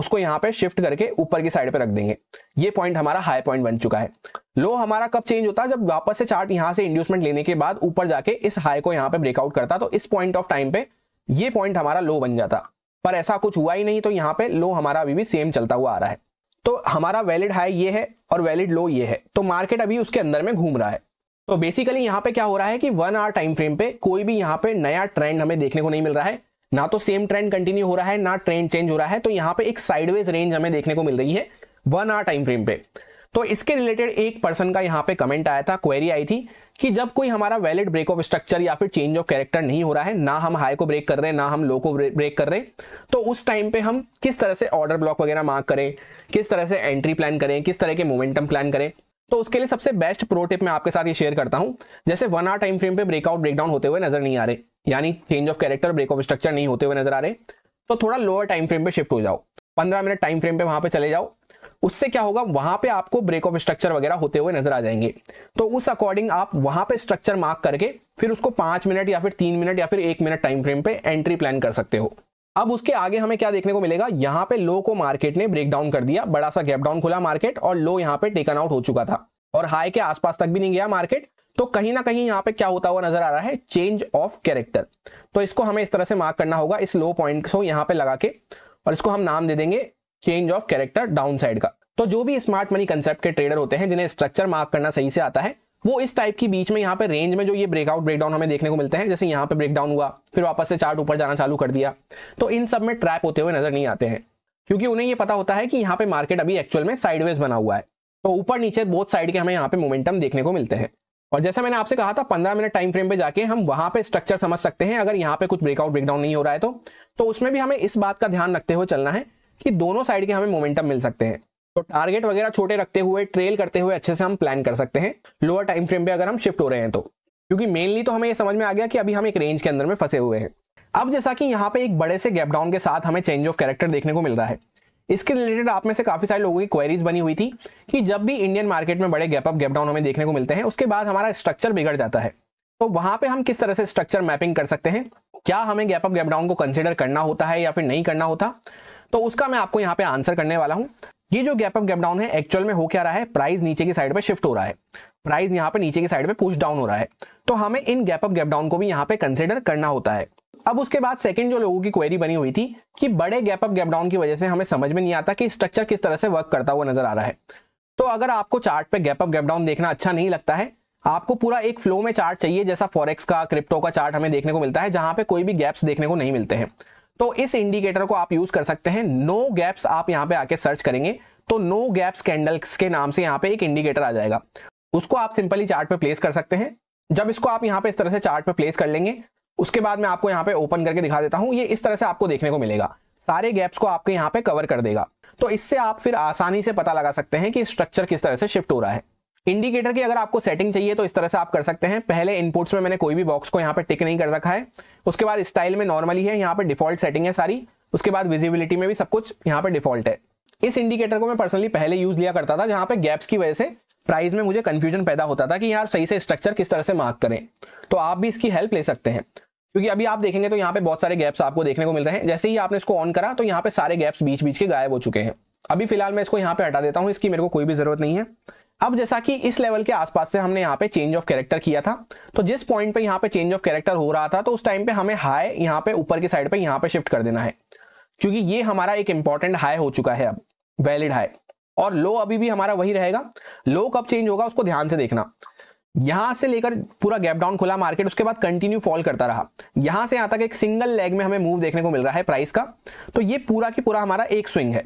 S1: उसको यहां पे शिफ्ट करके ऊपर की साइड पे रख देंगे ये पॉइंट हमारा हाई पॉइंट बन चुका है लो हमारा कब चेंज होता है जब वापस से चार्ट यहां से इंड्यूसमेंट लेने के बाद ऊपर जाके इस हाई को यहां पे ब्रेकआउट करता तो इस पॉइंट ऑफ टाइम पे ये पॉइंट हमारा लो बन जाता पर ऐसा कुछ हुआ ही नहीं तो यहाँ पे लो हमारा अभी भी सेम चलता हुआ आ रहा है तो हमारा वैलिड हाई ये है और वैलिड लो ये है तो मार्केट अभी उसके अंदर में घूम रहा है तो बेसिकली यहाँ पे क्या हो रहा है कि वन आवर टाइम फ्रेम पे कोई भी यहाँ पे नया ट्रेंड हमें देखने को नहीं मिल रहा है ना तो सेम ट्रेंड कंटिन्यू हो रहा है ना ट्रेंड चेंज हो रहा है तो यहां पे एक साइडवेज रेंज हमें देखने को मिल रही है वन आर टाइम फ्रेम पे तो इसके रिलेटेड एक पर्सन का यहाँ पे कमेंट आया था क्वेरी आई थी कि जब कोई हमारा वैलिड ब्रेक ऑफ स्ट्रक्चर या फिर चेंज ऑफ कैरेक्टर नहीं हो रहा है ना हम हाई को ब्रेक कर रहे हैं ना हम लो को ब्रेक कर रहे हैं तो उस टाइम पे हम किस तरह से ऑर्डर ब्लॉक वगैरह मार्क करें किस तरह से एंट्री प्लान करें किस तरह के मोमेंटम प्लान करें तो उसके लिए सबसे बेस्ट प्रो टिप मैं आपके साथ ये शेयर करता हूं जैसे वन आर टाइम फ्रेम पे ब्रेकआउट ब्रेकडाउन होते हुए नजर नहीं आ रहे यानी change of character break of structure नहीं होते हुए नजर आ रहे तो थोड़ा लोअर टाइम फ्रेम पे शिफ्ट हो जाओ पंद्रह मिनट टाइम फ्रेम पे वहां पे चले जाओ उससे क्या होगा वहां पे आपको ब्रेक ऑफ स्ट्रक्चर वगैरह होते हुए नजर आ जाएंगे तो उस अकॉर्डिंग आप वहां पे स्ट्रक्चर मार्क करके फिर उसको पांच मिनट या फिर तीन मिनट या फिर एक मिनट टाइम फ्रेम पे एंट्री प्लान कर सकते हो अब उसके आगे हमें क्या देखने को मिलेगा यहाँ पे लो को मार्केट ने ब्रेक डाउन कर दिया बड़ा सा गैप डाउन खुला मार्केट और लो यहाँ पे टेकन आउट हो चुका था और हाई के आसपास तक भी नहीं गया मार्केट तो कहीं ना कहीं यहाँ पे क्या होता हुआ नजर आ रहा है चेंज ऑफ कैरेक्टर तो इसको हमें इस तरह से मार्क करना होगा इस लो पॉइंट को यहाँ पे लगा के और इसको हम नाम दे देंगे change of character downside का तो जो भी स्मार्ट मनी कंसेप्ट के ट्रेडर होते हैं जिन्हें स्ट्रक्चर मार्क करना सही से आता है वो इस टाइप की बीच में यहाँ पे रेंज में जो ये ब्रेकआउट ब्रेकडाउन हमें देखने को मिलते हैं जैसे यहाँ पे ब्रेकडाउन हुआ फिर वापस से चार्ट ऊपर जाना चालू कर दिया तो इन सब में ट्रैप होते हुए नजर नहीं आते हैं क्योंकि उन्हें ये पता होता है कि यहाँ पे मार्केट अभी एक्चुअल में साइडवेज बना हुआ है तो ऊपर नीचे बहुत साइड के हमें यहाँ पे मोमेंटम देखने को मिलते हैं और जैसा मैंने आपसे कहा था पंद्रह मिनट टाइम फ्रेम पे जाके हम वहां पे स्ट्रक्चर समझ सकते हैं अगर यहाँ पे कुछ ब्रेकआउट ब्रेकडाउन नहीं हो रहा है तो तो उसमें भी हमें इस बात का ध्यान रखते हुए चलना है कि दोनों साइड के हमें मोमेंटम मिल सकते हैं तो टारगेट वगैरह छोटे रखते हुए ट्रेल करते हुए अच्छे से हम प्लान कर सकते हैं लोअर टाइम फ्रेम पे अगर हम शिफ्ट हो रहे हैं तो क्योंकि मेनली तो हमें यह समझ में आ गया कि अभी हम एक रेंज के अंदर में फंसे हुए हैं अब जैसा कि यहाँ पे एक बड़े से गैप डाउन के साथ हमें चेंज ऑफ कैरेक्टर देखने को मिल रहा है इसके रिलेटेड आप में से काफी सारे लोगों की क्वेरीज बनी हुई थी कि जब भी इंडियन मार्केट में बड़े गैप अप गैप डाउन हमें देखने को मिलते हैं उसके बाद हमारा स्ट्रक्चर बिगड़ जाता है तो वहां पे हम किस तरह से स्ट्रक्चर मैपिंग कर सकते हैं क्या हमें गैप अप गैप डाउन को कंसिडर करना होता है या फिर नहीं करना होता तो उसका मैं आपको यहाँ पे आंसर करने वाला हूँ ये जो गैप अप गैप डाउन है एक्चुअल में हो क्या रहा है प्राइस नीचे की साइड पे शिफ्ट हो रहा है प्राइस यहाँ पे नीचे की साइड पे पुश डाउन हो रहा है तो हमें इन गैप अप गैप डाउन को भी यहाँ पे कंसिडर करना होता है अब उसके बाद सेकंड जो लोगों की क्वेरी बनी हुई थी कि बड़े गैप अप गैप डाउन की वजह से हमें समझ में नहीं आता कि स्ट्रक्चर किस तरह से वर्क करता हुआ नजर आ रहा है तो अगर आपको चार्ट पे गैप अप गैप डाउन देखना अच्छा नहीं लगता है आपको पूरा एक फ्लो में चार्ट चाहिए जैसा फॉरेक्स का क्रिप्टो का चार्ट हमें देखने को मिलता है जहां पे कोई भी गैप्स देखने को नहीं मिलते हैं तो इस इंडिकेटर को आप यूज कर सकते हैं नो गैप्स आप यहाँ पे आके सर्च करेंगे तो नो गैप्स कैंडल्स के नाम से यहाँ पे एक इंडिकेटर आ जाएगा उसको आप सिंपली चार्ट पे प्लेस कर सकते हैं जब इसको आप यहाँ पे इस तरह से चार्ट पे प्लेस कर लेंगे उसके बाद मैं आपको यहाँ पे ओपन करके दिखा देता हूँ ये इस तरह से आपको देखने को मिलेगा सारे गैप्स को आपके यहाँ पे कवर कर देगा तो इससे आप फिर आसानी से पता लगा सकते हैं कि स्ट्रक्चर किस तरह से शिफ्ट हो रहा है इंडिकेटर की अगर आपको सेटिंग चाहिए तो इस तरह से आप कर सकते हैं पहले इनपुट्स में मैंने कोई भी बॉक्स को यहाँ पे टिक नहीं कर रखा है उसके बाद स्टाइल में नॉर्मली है यहाँ पे डिफॉल्ट सेटिंग है सारी उसके बाद विजिबिलिटी में भी सब कुछ यहाँ पे डिफॉल्ट है इस इंडिकेटर को मैं पर्सनली पहले यूज लिया करता था जहाँ पे गैप्स की वजह से प्राइस में मुझे कंफ्यूजन पैदा होता था कि यार सही से स्ट्रक्चर किस तरह से मार्क करें तो आप भी इसकी हेल्प ले सकते हैं क्योंकि अभी आप देखेंगे तो यहाँ पे बहुत सारे गैप्स आपको देखने को मिल रहे हैं जैसे ही आपने इसको ऑन करा तो यहाँ पे सारे गैप्स बीच बीच के गायब हो चुके हैं अभी फिलहाल मैं इसको यहाँ पे हटा देता हूँ इसकी मेरे को कोई भी जरूरत नहीं है अब जैसा कि इस लेवल के आसपास से हमने यहाँ पे चेंज ऑफ कैरेक्टर किया था तो जिस पॉइंट पे यहाँ पे चेंज ऑफ कैरेक्टर हो रहा था तो उस टाइम पे हमें हाई यहाँ पे ऊपर की साइड पे यहाँ पे शिफ्ट कर देना है क्योंकि ये हमारा एक इंपॉर्टेंट हाई हो चुका है अब वैलिड हाई और लो अभी भी हमारा वही रहेगा लो कब चेंज होगा उसको ध्यान से देखना यहां से लेकर पूरा गैप डाउन खुला मार्केट उसके बाद कंटिन्यू फॉल करता रहा यहां से यहां तक एक सिंगल लेग में हमें मूव देखने को मिल रहा है प्राइस का तो ये पूरा की पूरा हमारा एक स्विंग है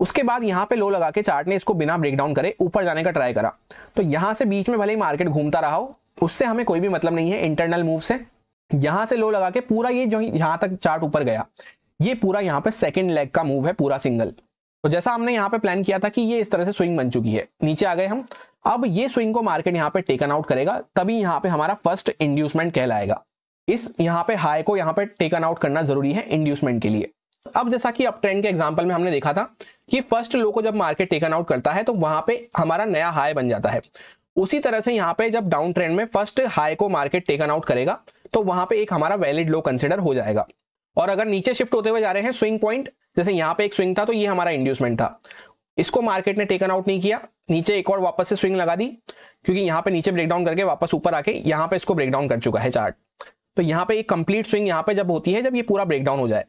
S1: उसके बाद यहां पे लो लगा के चार्ट ने इसको बिना ब्रेकडाउन करे ऊपर जाने का ट्राई करा तो यहां से बीच में भले ही मार्केट घूमता रहा हो उससे हमें कोई भी मतलब नहीं है इंटरनल मूव से यहां से लो लगा के पूरा ये जो यहां तक चार्ट ऊपर गया ये पूरा यहाँ पे सेकेंड लेग का मूव है पूरा सिंगल तो जैसा हमने यहाँ पे प्लान किया था कि ये इस तरह से स्विंग बन चुकी है नीचे आ गए हम अब ये स्विंग को मार्केट यहाँ पे टेकन आउट करेगा तभी यहाँ पे हमारा फर्स्ट इंड्यूसमेंट कहलाएगा इस यहाँ पे हाई को यहाँ पे टेकन आउट करना जरूरी है इंड्यूसमेंट के लिए अब जैसा कि अब ट्रेंड के एग्जाम्पल में हमने देखा था कि फर्स्ट लो को जब मार्केट टेकन आउट करता है तो वहां पे हमारा नया हाई बन जाता है उसी तरह से यहाँ पे जब डाउन ट्रेंड में फर्स्ट हाई को मार्केट टेकन आउट करेगा तो वहां पे एक हमारा वैलिड लो कंसिडर हो जाएगा और अगर नीचे शिफ्ट होते हुए जा रहे हैं स्विंग पॉइंट जैसे यहाँ पे एक स्विंग था तो ये हमारा इंड्यूसमेंट था इसको मार्केट ने टेकन आउट नहीं किया नीचे एक और वापस से स्विंग लगा दी क्योंकि यहाँ पे नीचे ब्रेकडाउन करके वापस ऊपर आके यहाँ पे इसको ब्रेकडाउन कर चुका है चार्ट तो यहाँ पे एक कंप्लीट स्विंग यहाँ पे जब होती है जब ये पूरा ब्रेकडाउन हो जाए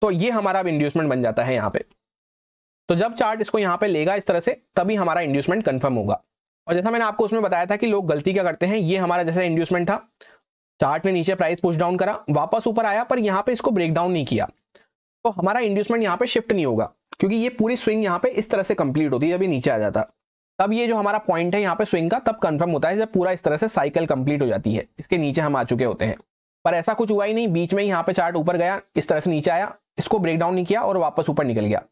S1: तो ये हमारा अब इंड्यूसमेंट बन जाता है यहाँ पे तो जब चार्ट इसको यहाँ पे लेगा इस तरह से तभी हमारा इंड्यूसमेंट कंफर्म होगा और जैसा मैंने आपको उसमें बताया था कि लोग गलती क्या करते हैं ये हमारा जैसा इंड्यूसमेंट था चार्ट ने नीचे प्राइस पुश डाउन करा वापस ऊपर आया पर यहाँ पे इसको ब्रेकडाउन नहीं किया तो हमारा इंड्यूसमेंट यहाँ पे शिफ्ट नहीं होगा क्योंकि ये पूरी स्विंग यहाँ पे इस तरह से कंप्लीट होती है जब ये नीचे आ जाता तब ये जो हमारा पॉइंट है यहाँ पे स्विंग का तब कंफर्म होता है जब पूरा इस तरह से साइकिल कंप्लीट हो जाती है इसके नीचे हम आ चुके होते हैं पर ऐसा कुछ हुआ ही नहीं बीच में यहाँ पे चार्ट ऊपर गया इस तरह से नीचे आया इसको ब्रेक डाउन नहीं किया और वापस ऊपर निकल गया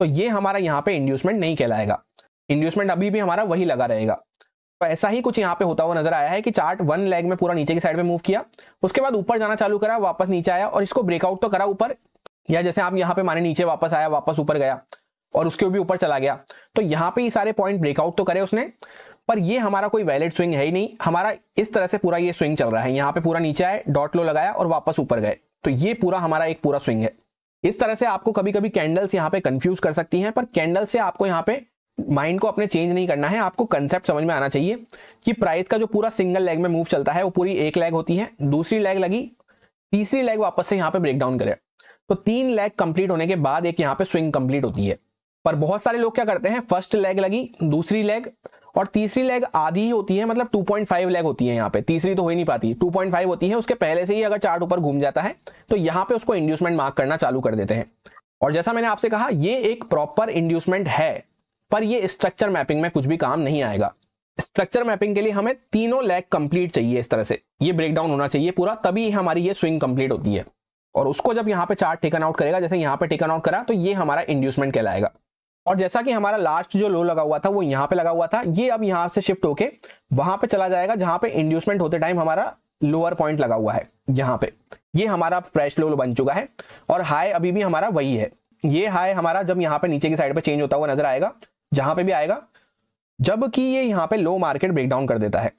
S1: तो ये हमारा यहाँ पे इंड्यूसमेंट नहीं कहलाएगा इंड्यूसमेंट अभी भी हमारा वही लगा रहेगा तो ऐसा ही कुछ यहाँ पे होता हुआ नजर आया है कि चार्ट वन लेग में पूरा नीचे की साइड में मूव किया उसके बाद ऊपर जाना चालू करा वापस नीचे आया और इसको ब्रेकआउट तो करा ऊपर या जैसे आप यहाँ पे माने नीचे वापस आया वापस ऊपर गया और उसके भी ऊपर चला गया तो यहाँ पे ये सारे पॉइंट ब्रेकआउट तो करे उसने पर ये हमारा कोई वैलिड स्विंग है ही नहीं हमारा इस तरह से पूरा ये स्विंग चल रहा है यहाँ पे पूरा नीचे आए डॉट लो लगाया और वापस ऊपर गए तो ये पूरा हमारा एक पूरा स्विंग है इस तरह से आपको कभी कभी कैंडल्स यहाँ पे कंफ्यूज कर सकती हैं पर कैंडल से आपको यहाँ पे माइंड को अपने चेंज नहीं करना है आपको कंसेप्ट समझ में आना चाहिए कि प्राइस का जो पूरा सिंगल लेग में मूव चलता है वो पूरी एक लेग होती है दूसरी लेग लगी तीसरी लेग वापस से यहाँ पे ब्रेक डाउन करे तो तीन लेग कंप्लीट होने के बाद एक यहां पे स्विंग कंप्लीट होती है पर बहुत सारे लोग क्या करते हैं फर्स्ट लेग लगी दूसरी लेग और तीसरी लेग आधी ही होती है मतलब 2.5 लेग होती है यहाँ पे तीसरी तो हो ही नहीं पाती 2.5 होती है उसके पहले से ही अगर चार्ट ऊपर घूम जाता है तो यहाँ पे उसको इंड्यूसमेंट मार्क करना चालू कर देते हैं और जैसा मैंने आपसे कहा ये एक प्रॉपर इंड्यूसमेंट है पर ये स्ट्रक्चर मैपिंग में कुछ भी काम नहीं आएगा स्ट्रक्चर मैपिंग के लिए हमें तीनों लेग कंप्लीट चाहिए इस तरह से ये ब्रेकडाउन होना चाहिए पूरा तभी हमारी ये स्विंग कंप्लीट होती है और उसको जब यहाँ पे चार्ट टेकन आउट करेगा जैसे यहाँ पे टेकन आउट करा तो ये हमारा इंड्यूसमेंट कहलाएगा और जैसा कि हमारा लास्ट जो लो लगा हुआ था वो यहाँ पे लगा हुआ था ये अब यहाँ से शिफ्ट होके वहां पे चला जाएगा जहां पे इंड्यूसमेंट होते टाइम हमारा लोअर पॉइंट लगा हुआ है यहाँ पे ये हमारा फ्रेश लो बन चुका है और हाई अभी भी हमारा वही है ये हाई हमारा जब यहाँ पे नीचे की साइड पर चेंज होता हुआ नजर आएगा जहां पे भी आएगा जबकि ये यहाँ पे लो मार्केट ब्रेकडाउन कर देता है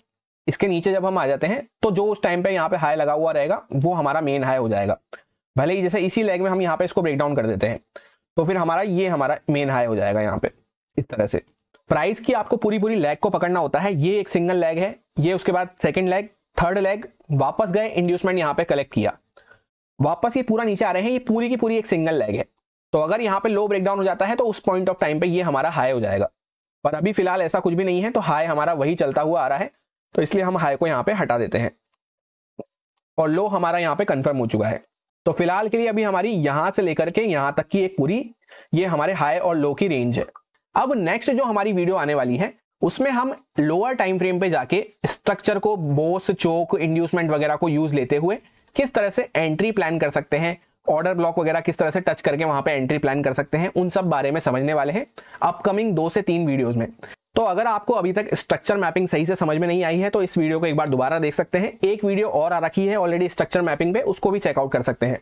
S1: इसके नीचे जब हम आ जाते हैं तो जो उस टाइम पे यहाँ पे हाई लगा हुआ रहेगा वो हमारा मेन हाई हो जाएगा भले ही जैसे इसी लेग में हम यहाँ पे इसको ब्रेक डाउन कर देते हैं तो फिर हमारा ये हमारा मेन हाई हो जाएगा यहाँ पे इस तरह से प्राइस की आपको पूरी पूरी लेग को पकड़ना होता है ये एक सिंगल लेग है ये उसके बाद सेकेंड लेग थर्ड लेग वापस गए इंड्यूसमेंट यहाँ पे कलेक्ट किया वापस ये पूरा नीचे आ रहे हैं ये पूरी की पूरी एक सिंगल लेग है तो अगर यहाँ पे लो ब्रेकडाउन हो जाता है तो उस पॉइंट ऑफ टाइम पे ये हमारा हाई हो जाएगा पर अभी फिलहाल ऐसा कुछ भी नहीं है तो हाई हमारा वही चलता हुआ आ रहा है तो इसलिए हम हाई को यहाँ पे हटा देते हैं और लो हमारा यहाँ पे कंफर्म हो चुका है तो फिलहाल के लिए अभी हमारी यहां से लेकर के यहां तक की एक पूरी ये हमारे हाई और लो की रेंज है अब नेक्स्ट जो हमारी वीडियो आने वाली है उसमें हम लोअर टाइम फ्रेम पे जाके स्ट्रक्चर को बोस चोक इंड्यूसमेंट वगैरह को यूज लेते हुए किस तरह से एंट्री प्लान कर सकते हैं ऑर्डर ब्लॉक वगैरह किस तरह से टच करके वहां पे एंट्री प्लान कर सकते हैं उन सब बारे में समझने वाले हैं अपकमिंग दो से तीन वीडियोस में तो अगर आपको अभी तक स्ट्रक्चर मैपिंग सही से समझ में नहीं आई है तो इस वीडियो को एक बार दोबारा देख सकते हैं एक वीडियो और आ रखी है ऑलरेडी स्ट्रक्चर मैपिंग पे उसको भी चेकआउट कर सकते हैं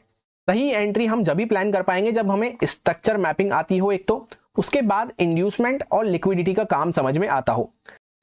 S1: सही एंट्री हम जब भी प्लान कर पाएंगे जब हमें स्ट्रक्चर मैपिंग आती हो एक तो उसके बाद इंड्यूसमेंट और लिक्विडिटी का काम समझ में आता हो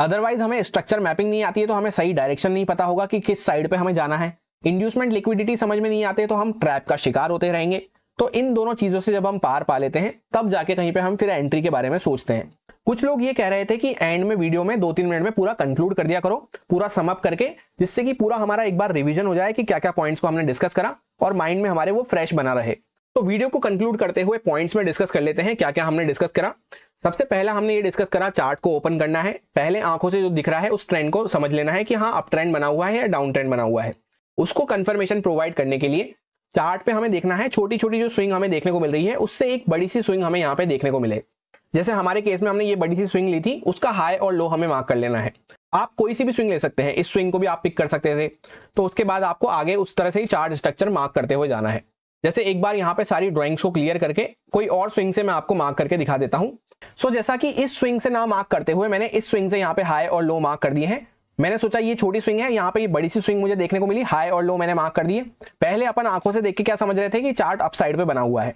S1: अदरवाइज हमें स्ट्रक्चर मैपिंग नहीं आती है तो हमें सही डायरेक्शन नहीं पता होगा कि किस साइड पे हमें जाना है इंड्यूसमेंट लिक्विडिटी समझ में नहीं आते तो हम ट्रैप का शिकार होते रहेंगे तो इन दोनों चीजों से जब हम पार पा लेते हैं तब जाके कहीं पे हम फिर एंट्री के बारे में सोचते हैं कुछ लोग ये कह रहे थे कि एंड में वीडियो में दो तीन मिनट में पूरा कंक्लूड कर दिया करो पूरा समअप करके जिससे कि पूरा हमारा एक बार रिवीजन हो जाए कि क्या क्या पॉइंट्स को हमने डिस्कस करा और माइंड में हमारे वो फ्रेश बना रहे तो वीडियो को कंक्लूड करते हुए पॉइंट्स में डिस्कस कर लेते हैं क्या क्या हमने डिस्कस करा सबसे पहला हमने ये डिस्कस करा चार्ट को ओपन करना है पहले आंखों से जो दिख रहा है उस ट्रेंड को समझ लेना है कि हाँ अप ट्रेंड बना हुआ है या डाउन ट्रेंड बना हुआ है उसको कंफर्मेशन प्रोवाइड करने के लिए चार्ट पे हमें देखना है छोटी छोटी जो स्विंग हमें देखने को मिल रही है उससे एक बड़ी सी स्विंग हमें यहाँ पे देखने को मिले जैसे हमारे केस में हमने ये बड़ी सी स्विंग ली थी उसका हाई और लो हमें मार्क कर लेना है आप कोई सी भी स्विंग ले सकते हैं इस स्विंग को भी आप पिक कर सकते थे तो उसके बाद आपको आगे उस तरह से ही चार्ट स्ट्रक्चर मार्क करते हुए जाना है जैसे एक बार यहाँ पे सारी ड्राइंग्स को क्लियर करके कोई और स्विंग से मैं आपको मार्क करके दिखा देता हूँ सो जैसा कि इस स्विंग से ना मार्क करते हुए मैंने इस स्विंग से यहाँ पे हाई और लो मार्क कर दिए हैं मैंने सोचा ये छोटी स्विंग है यहाँ पे ये बड़ी सी स्विंग मुझे देखने को मिली हाई और लो मैंने मार्क कर दिए पहले अपन आंखों से देख के क्या समझ रहे थे कि चार्ट अपसाइड पे बना हुआ है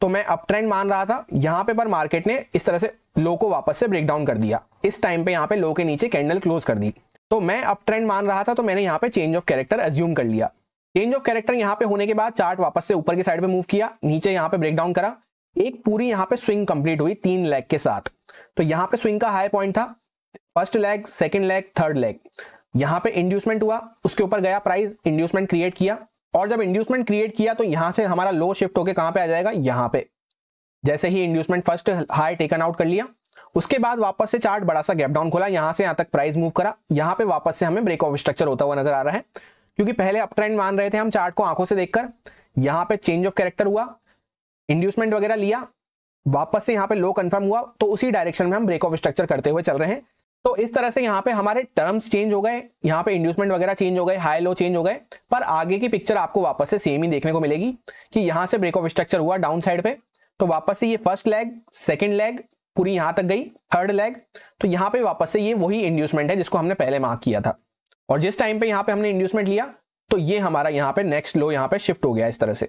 S1: तो मैं अप ट्रेंड मान रहा था यहां पे पर मार्केट ने इस तरह से लो को वापस से ब्रेक डाउन कर दिया इस टाइम पे यहाँ पे लो के नीचे कैंडल क्लोज कर दी तो मैं अप ट्रेंड मान रहा था तो मैंने यहाँ पे चेंज ऑफ कैरेक्टर एज्यूम कर लिया चेंज ऑफ कैरेक्टर यहाँ पे होने के बाद चार्ट वापस से ऊपर की साइड पे मूव किया नीचे यहाँ पे ब्रेक डाउन करा एक पूरी यहाँ पे स्विंग कंप्लीट हुई तीन लेग के साथ तो यहाँ पे स्विंग का हाई पॉइंट था first leg second leg third leg यहाँ पे इंड्यूसमेंट हुआ उसके ऊपर गया प्राइस इंड्यूसमेंट क्रिएट किया और जब इंड्यूसमेंट क्रिएट किया तो यहां से हमारा लो शिफ्ट होकर कहां पे आ जाएगा यहां पे जैसे ही inducement first high taken out कर लिया उसके बाद वापस से चार्ट बड़ा सा गैप डाउन खोला यहां से यहां तक प्राइस मूव करा यहां पे वापस से हमें ब्रेक ऑफ स्ट्रक्चर होता हुआ नजर आ रहा है क्योंकि पहले अप ट्रेंड मान रहे थे हम चार्ट को आंखों से देखकर यहां पे चेंज ऑफ कैरेक्टर हुआ इंड्यूसमेंट वगैरह लिया वापस से यहां पे लो कंफर्म हुआ तो उसी डायरेक्शन में हम ब्रेक ऑफ स्ट्रक्चर करते हुए चल रहे हैं तो इस तरह से यहाँ पे हमारे टर्म्स चेंज हो गए यहाँ पे इंड्यूसमेंट वगैरह चेंज हो गए हाई लो चेंज हो गए पर आगे की पिक्चर आपको वापस से सेम ही देखने को मिलेगी कि यहाँ से ब्रेक ऑफ स्ट्रक्चर हुआ डाउन साइड पे तो वापस से ये फर्स्ट लेग सेकंड लेग पूरी यहाँ तक गई थर्ड लेग तो यहाँ पे वापस से ये वही इंड्यूसमेंट है जिसको हमने पहले मार्क किया था और जिस टाइम पे यहाँ पे हमने इंड्यूसमेंट लिया तो ये हमारा यहाँ पे नेक्स्ट लो यहाँ पे शिफ्ट हो गया इस तरह से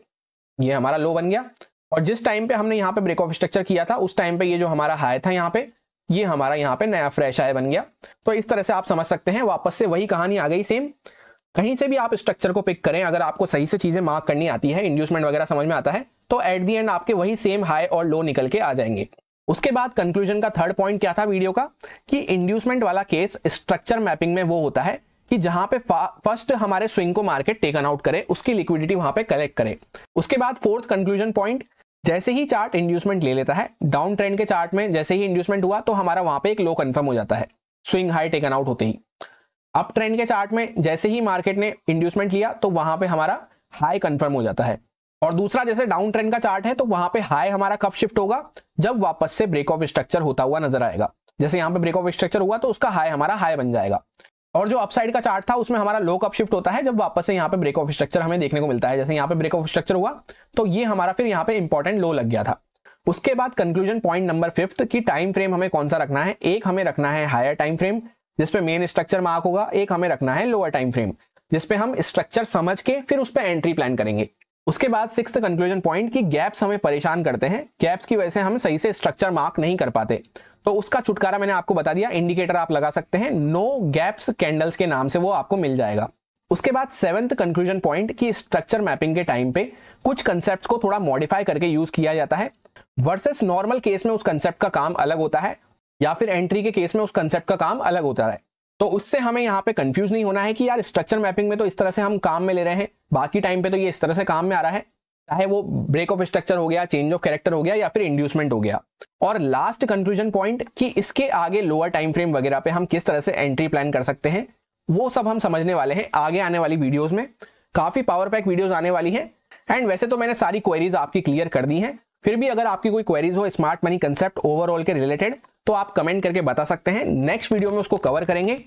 S1: ये हमारा लो बन गया और जिस टाइम पे हमने यहाँ पे ब्रेक ऑफ स्ट्रक्चर किया था उस टाइम पे ये जो हमारा हाई था यहाँ पे ये हमारा यहाँ पे नया फ्रेश आय बन गया तो इस तरह से आप समझ सकते हैं वापस से वही कहानी आ गई सेम कहीं से भी आप स्ट्रक्चर को पिक करें अगर आपको सही से चीजें मार्क करनी आती है इंड्यूसमेंट वगैरह समझ में आता है तो एट दी एंड आपके वही सेम हाई और लो निकल के आ जाएंगे उसके बाद कंक्लूजन का थर्ड पॉइंट क्या था वीडियो का कि इंड्यूसमेंट वाला केस स्ट्रक्चर मैपिंग में वो होता है कि जहां पे फर्स्ट हमारे स्विंग को मार्केट टेकन आउट करे उसकी लिक्विडिटी वहां पे कलेक्ट करे उसके बाद फोर्थ कंक्लूजन पॉइंट जैसे ही चार्ट इंड्यूसमेंट ले लेता है डाउन ट्रेंड के चार्ट में जैसे ही इंड्यूसमेंट हुआ तो हमारा वहां पे एक लो कन्फर्म हो जाता है स्विंग हाई टेकन आउट होते ही अप ट्रेंड के चार्ट में जैसे ही मार्केट ने इंड्यूसमेंट लिया तो वहां पे हमारा हाई कन्फर्म हो जाता है और दूसरा जैसे डाउन ट्रेंड का चार्ट है तो वहां पे हाई हमारा कब शिफ्ट होगा जब वापस से ब्रेक ऑफ स्ट्रक्चर होता हुआ नजर आएगा जैसे यहाँ पे ब्रेक ऑफ स्ट्रक्चर हुआ तो उसका हाई हमारा हाई बन जाएगा और जो अपसाइड का चार्ट था उसमें हमारा लो कप शिफ्ट होता है जब वापस से यहाँ पे ब्रेक ऑफ स्ट्रक्चर हमें देखने को मिलता है जैसे यहाँ पे ब्रेक ऑफ स्ट्रक्चर हुआ तो ये हमारा फिर यहाँ पे इंपॉर्टेंट लो लग गया था उसके बाद कंक्लूजन पॉइंट नंबर फिफ्थ की टाइम फ्रेम हमें कौन सा रखना है एक हमें रखना है हायर टाइम फ्रेम जिसपे मेन स्ट्रक्चर मार्क होगा एक हमें रखना है लोअर टाइम फ्रेम जिसपे हम स्ट्रक्चर समझ के फिर उस पर एंट्री प्लान करेंगे उसके बाद सिक्स कंक्लूजन पॉइंट की गैप्स हमें परेशान करते हैं गैप्स की वजह से हम सही से स्ट्रक्चर मार्क नहीं कर पाते तो उसका छुटकारा मैंने आपको बता दिया इंडिकेटर आप लगा सकते हैं नो गैप्स कैंडल्स के नाम से वो आपको मिल जाएगा उसके बाद सेवंथ कंक्लूजन पॉइंट की स्ट्रक्चर मैपिंग के टाइम पे कुछ कंसेप्ट को थोड़ा मॉडिफाई करके यूज किया जाता है वर्सेस नॉर्मल केस में उस कंसेप्ट का काम अलग होता है या फिर एंट्री के केस में उस कंसेप्ट का काम अलग होता है तो उससे हमें यहाँ पे कंफ्यूज नहीं होना है कि यार स्ट्रक्चर मैपिंग में तो इस तरह से हम काम में ले रहे हैं बाकी टाइम पे तो ये इस तरह से काम में आ रहा है चाहे वो ब्रेक ऑफ स्ट्रक्चर हो गया चेंज ऑफ कैरेक्टर हो गया या फिर इंड्यूसमेंट हो गया और लास्ट कंक्लूजन पॉइंट कि इसके आगे लोअर टाइम फ्रेम वगैरह पे हम किस तरह से एंट्री प्लान कर सकते हैं वो सब हम समझने वाले हैं आगे आने वाली वीडियोज में काफी पावर पैक वीडियोज आने वाली है एंड वैसे तो मैंने सारी क्वेरीज आपकी क्लियर कर दी हैं फिर भी अगर आपकी कोई क्वेरीज हो स्मार्ट मनी कंसेप्ट ओवरऑल के रिलेटेड तो आप कमेंट करके बता सकते हैं नेक्स्ट वीडियो में उसको कवर करेंगे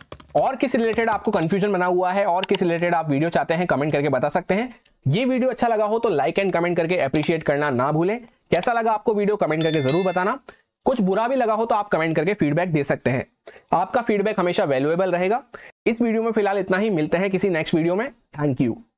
S1: और किस रिलेटेड आपको कंफ्यूजन बना हुआ है और किस रिलेटेड आप वीडियो चाहते हैं कमेंट करके बता सकते हैं ये वीडियो अच्छा लगा हो तो लाइक एंड कमेंट करके अप्रिशिएट करना ना भूलें कैसा लगा आपको वीडियो कमेंट करके जरूर बताना कुछ बुरा भी लगा हो तो आप कमेंट करके फीडबैक दे सकते हैं आपका फीडबैक हमेशा वैल्यूएबल रहेगा इस वीडियो में फिलहाल इतना ही मिलते हैं किसी नेक्स्ट वीडियो में थैंक यू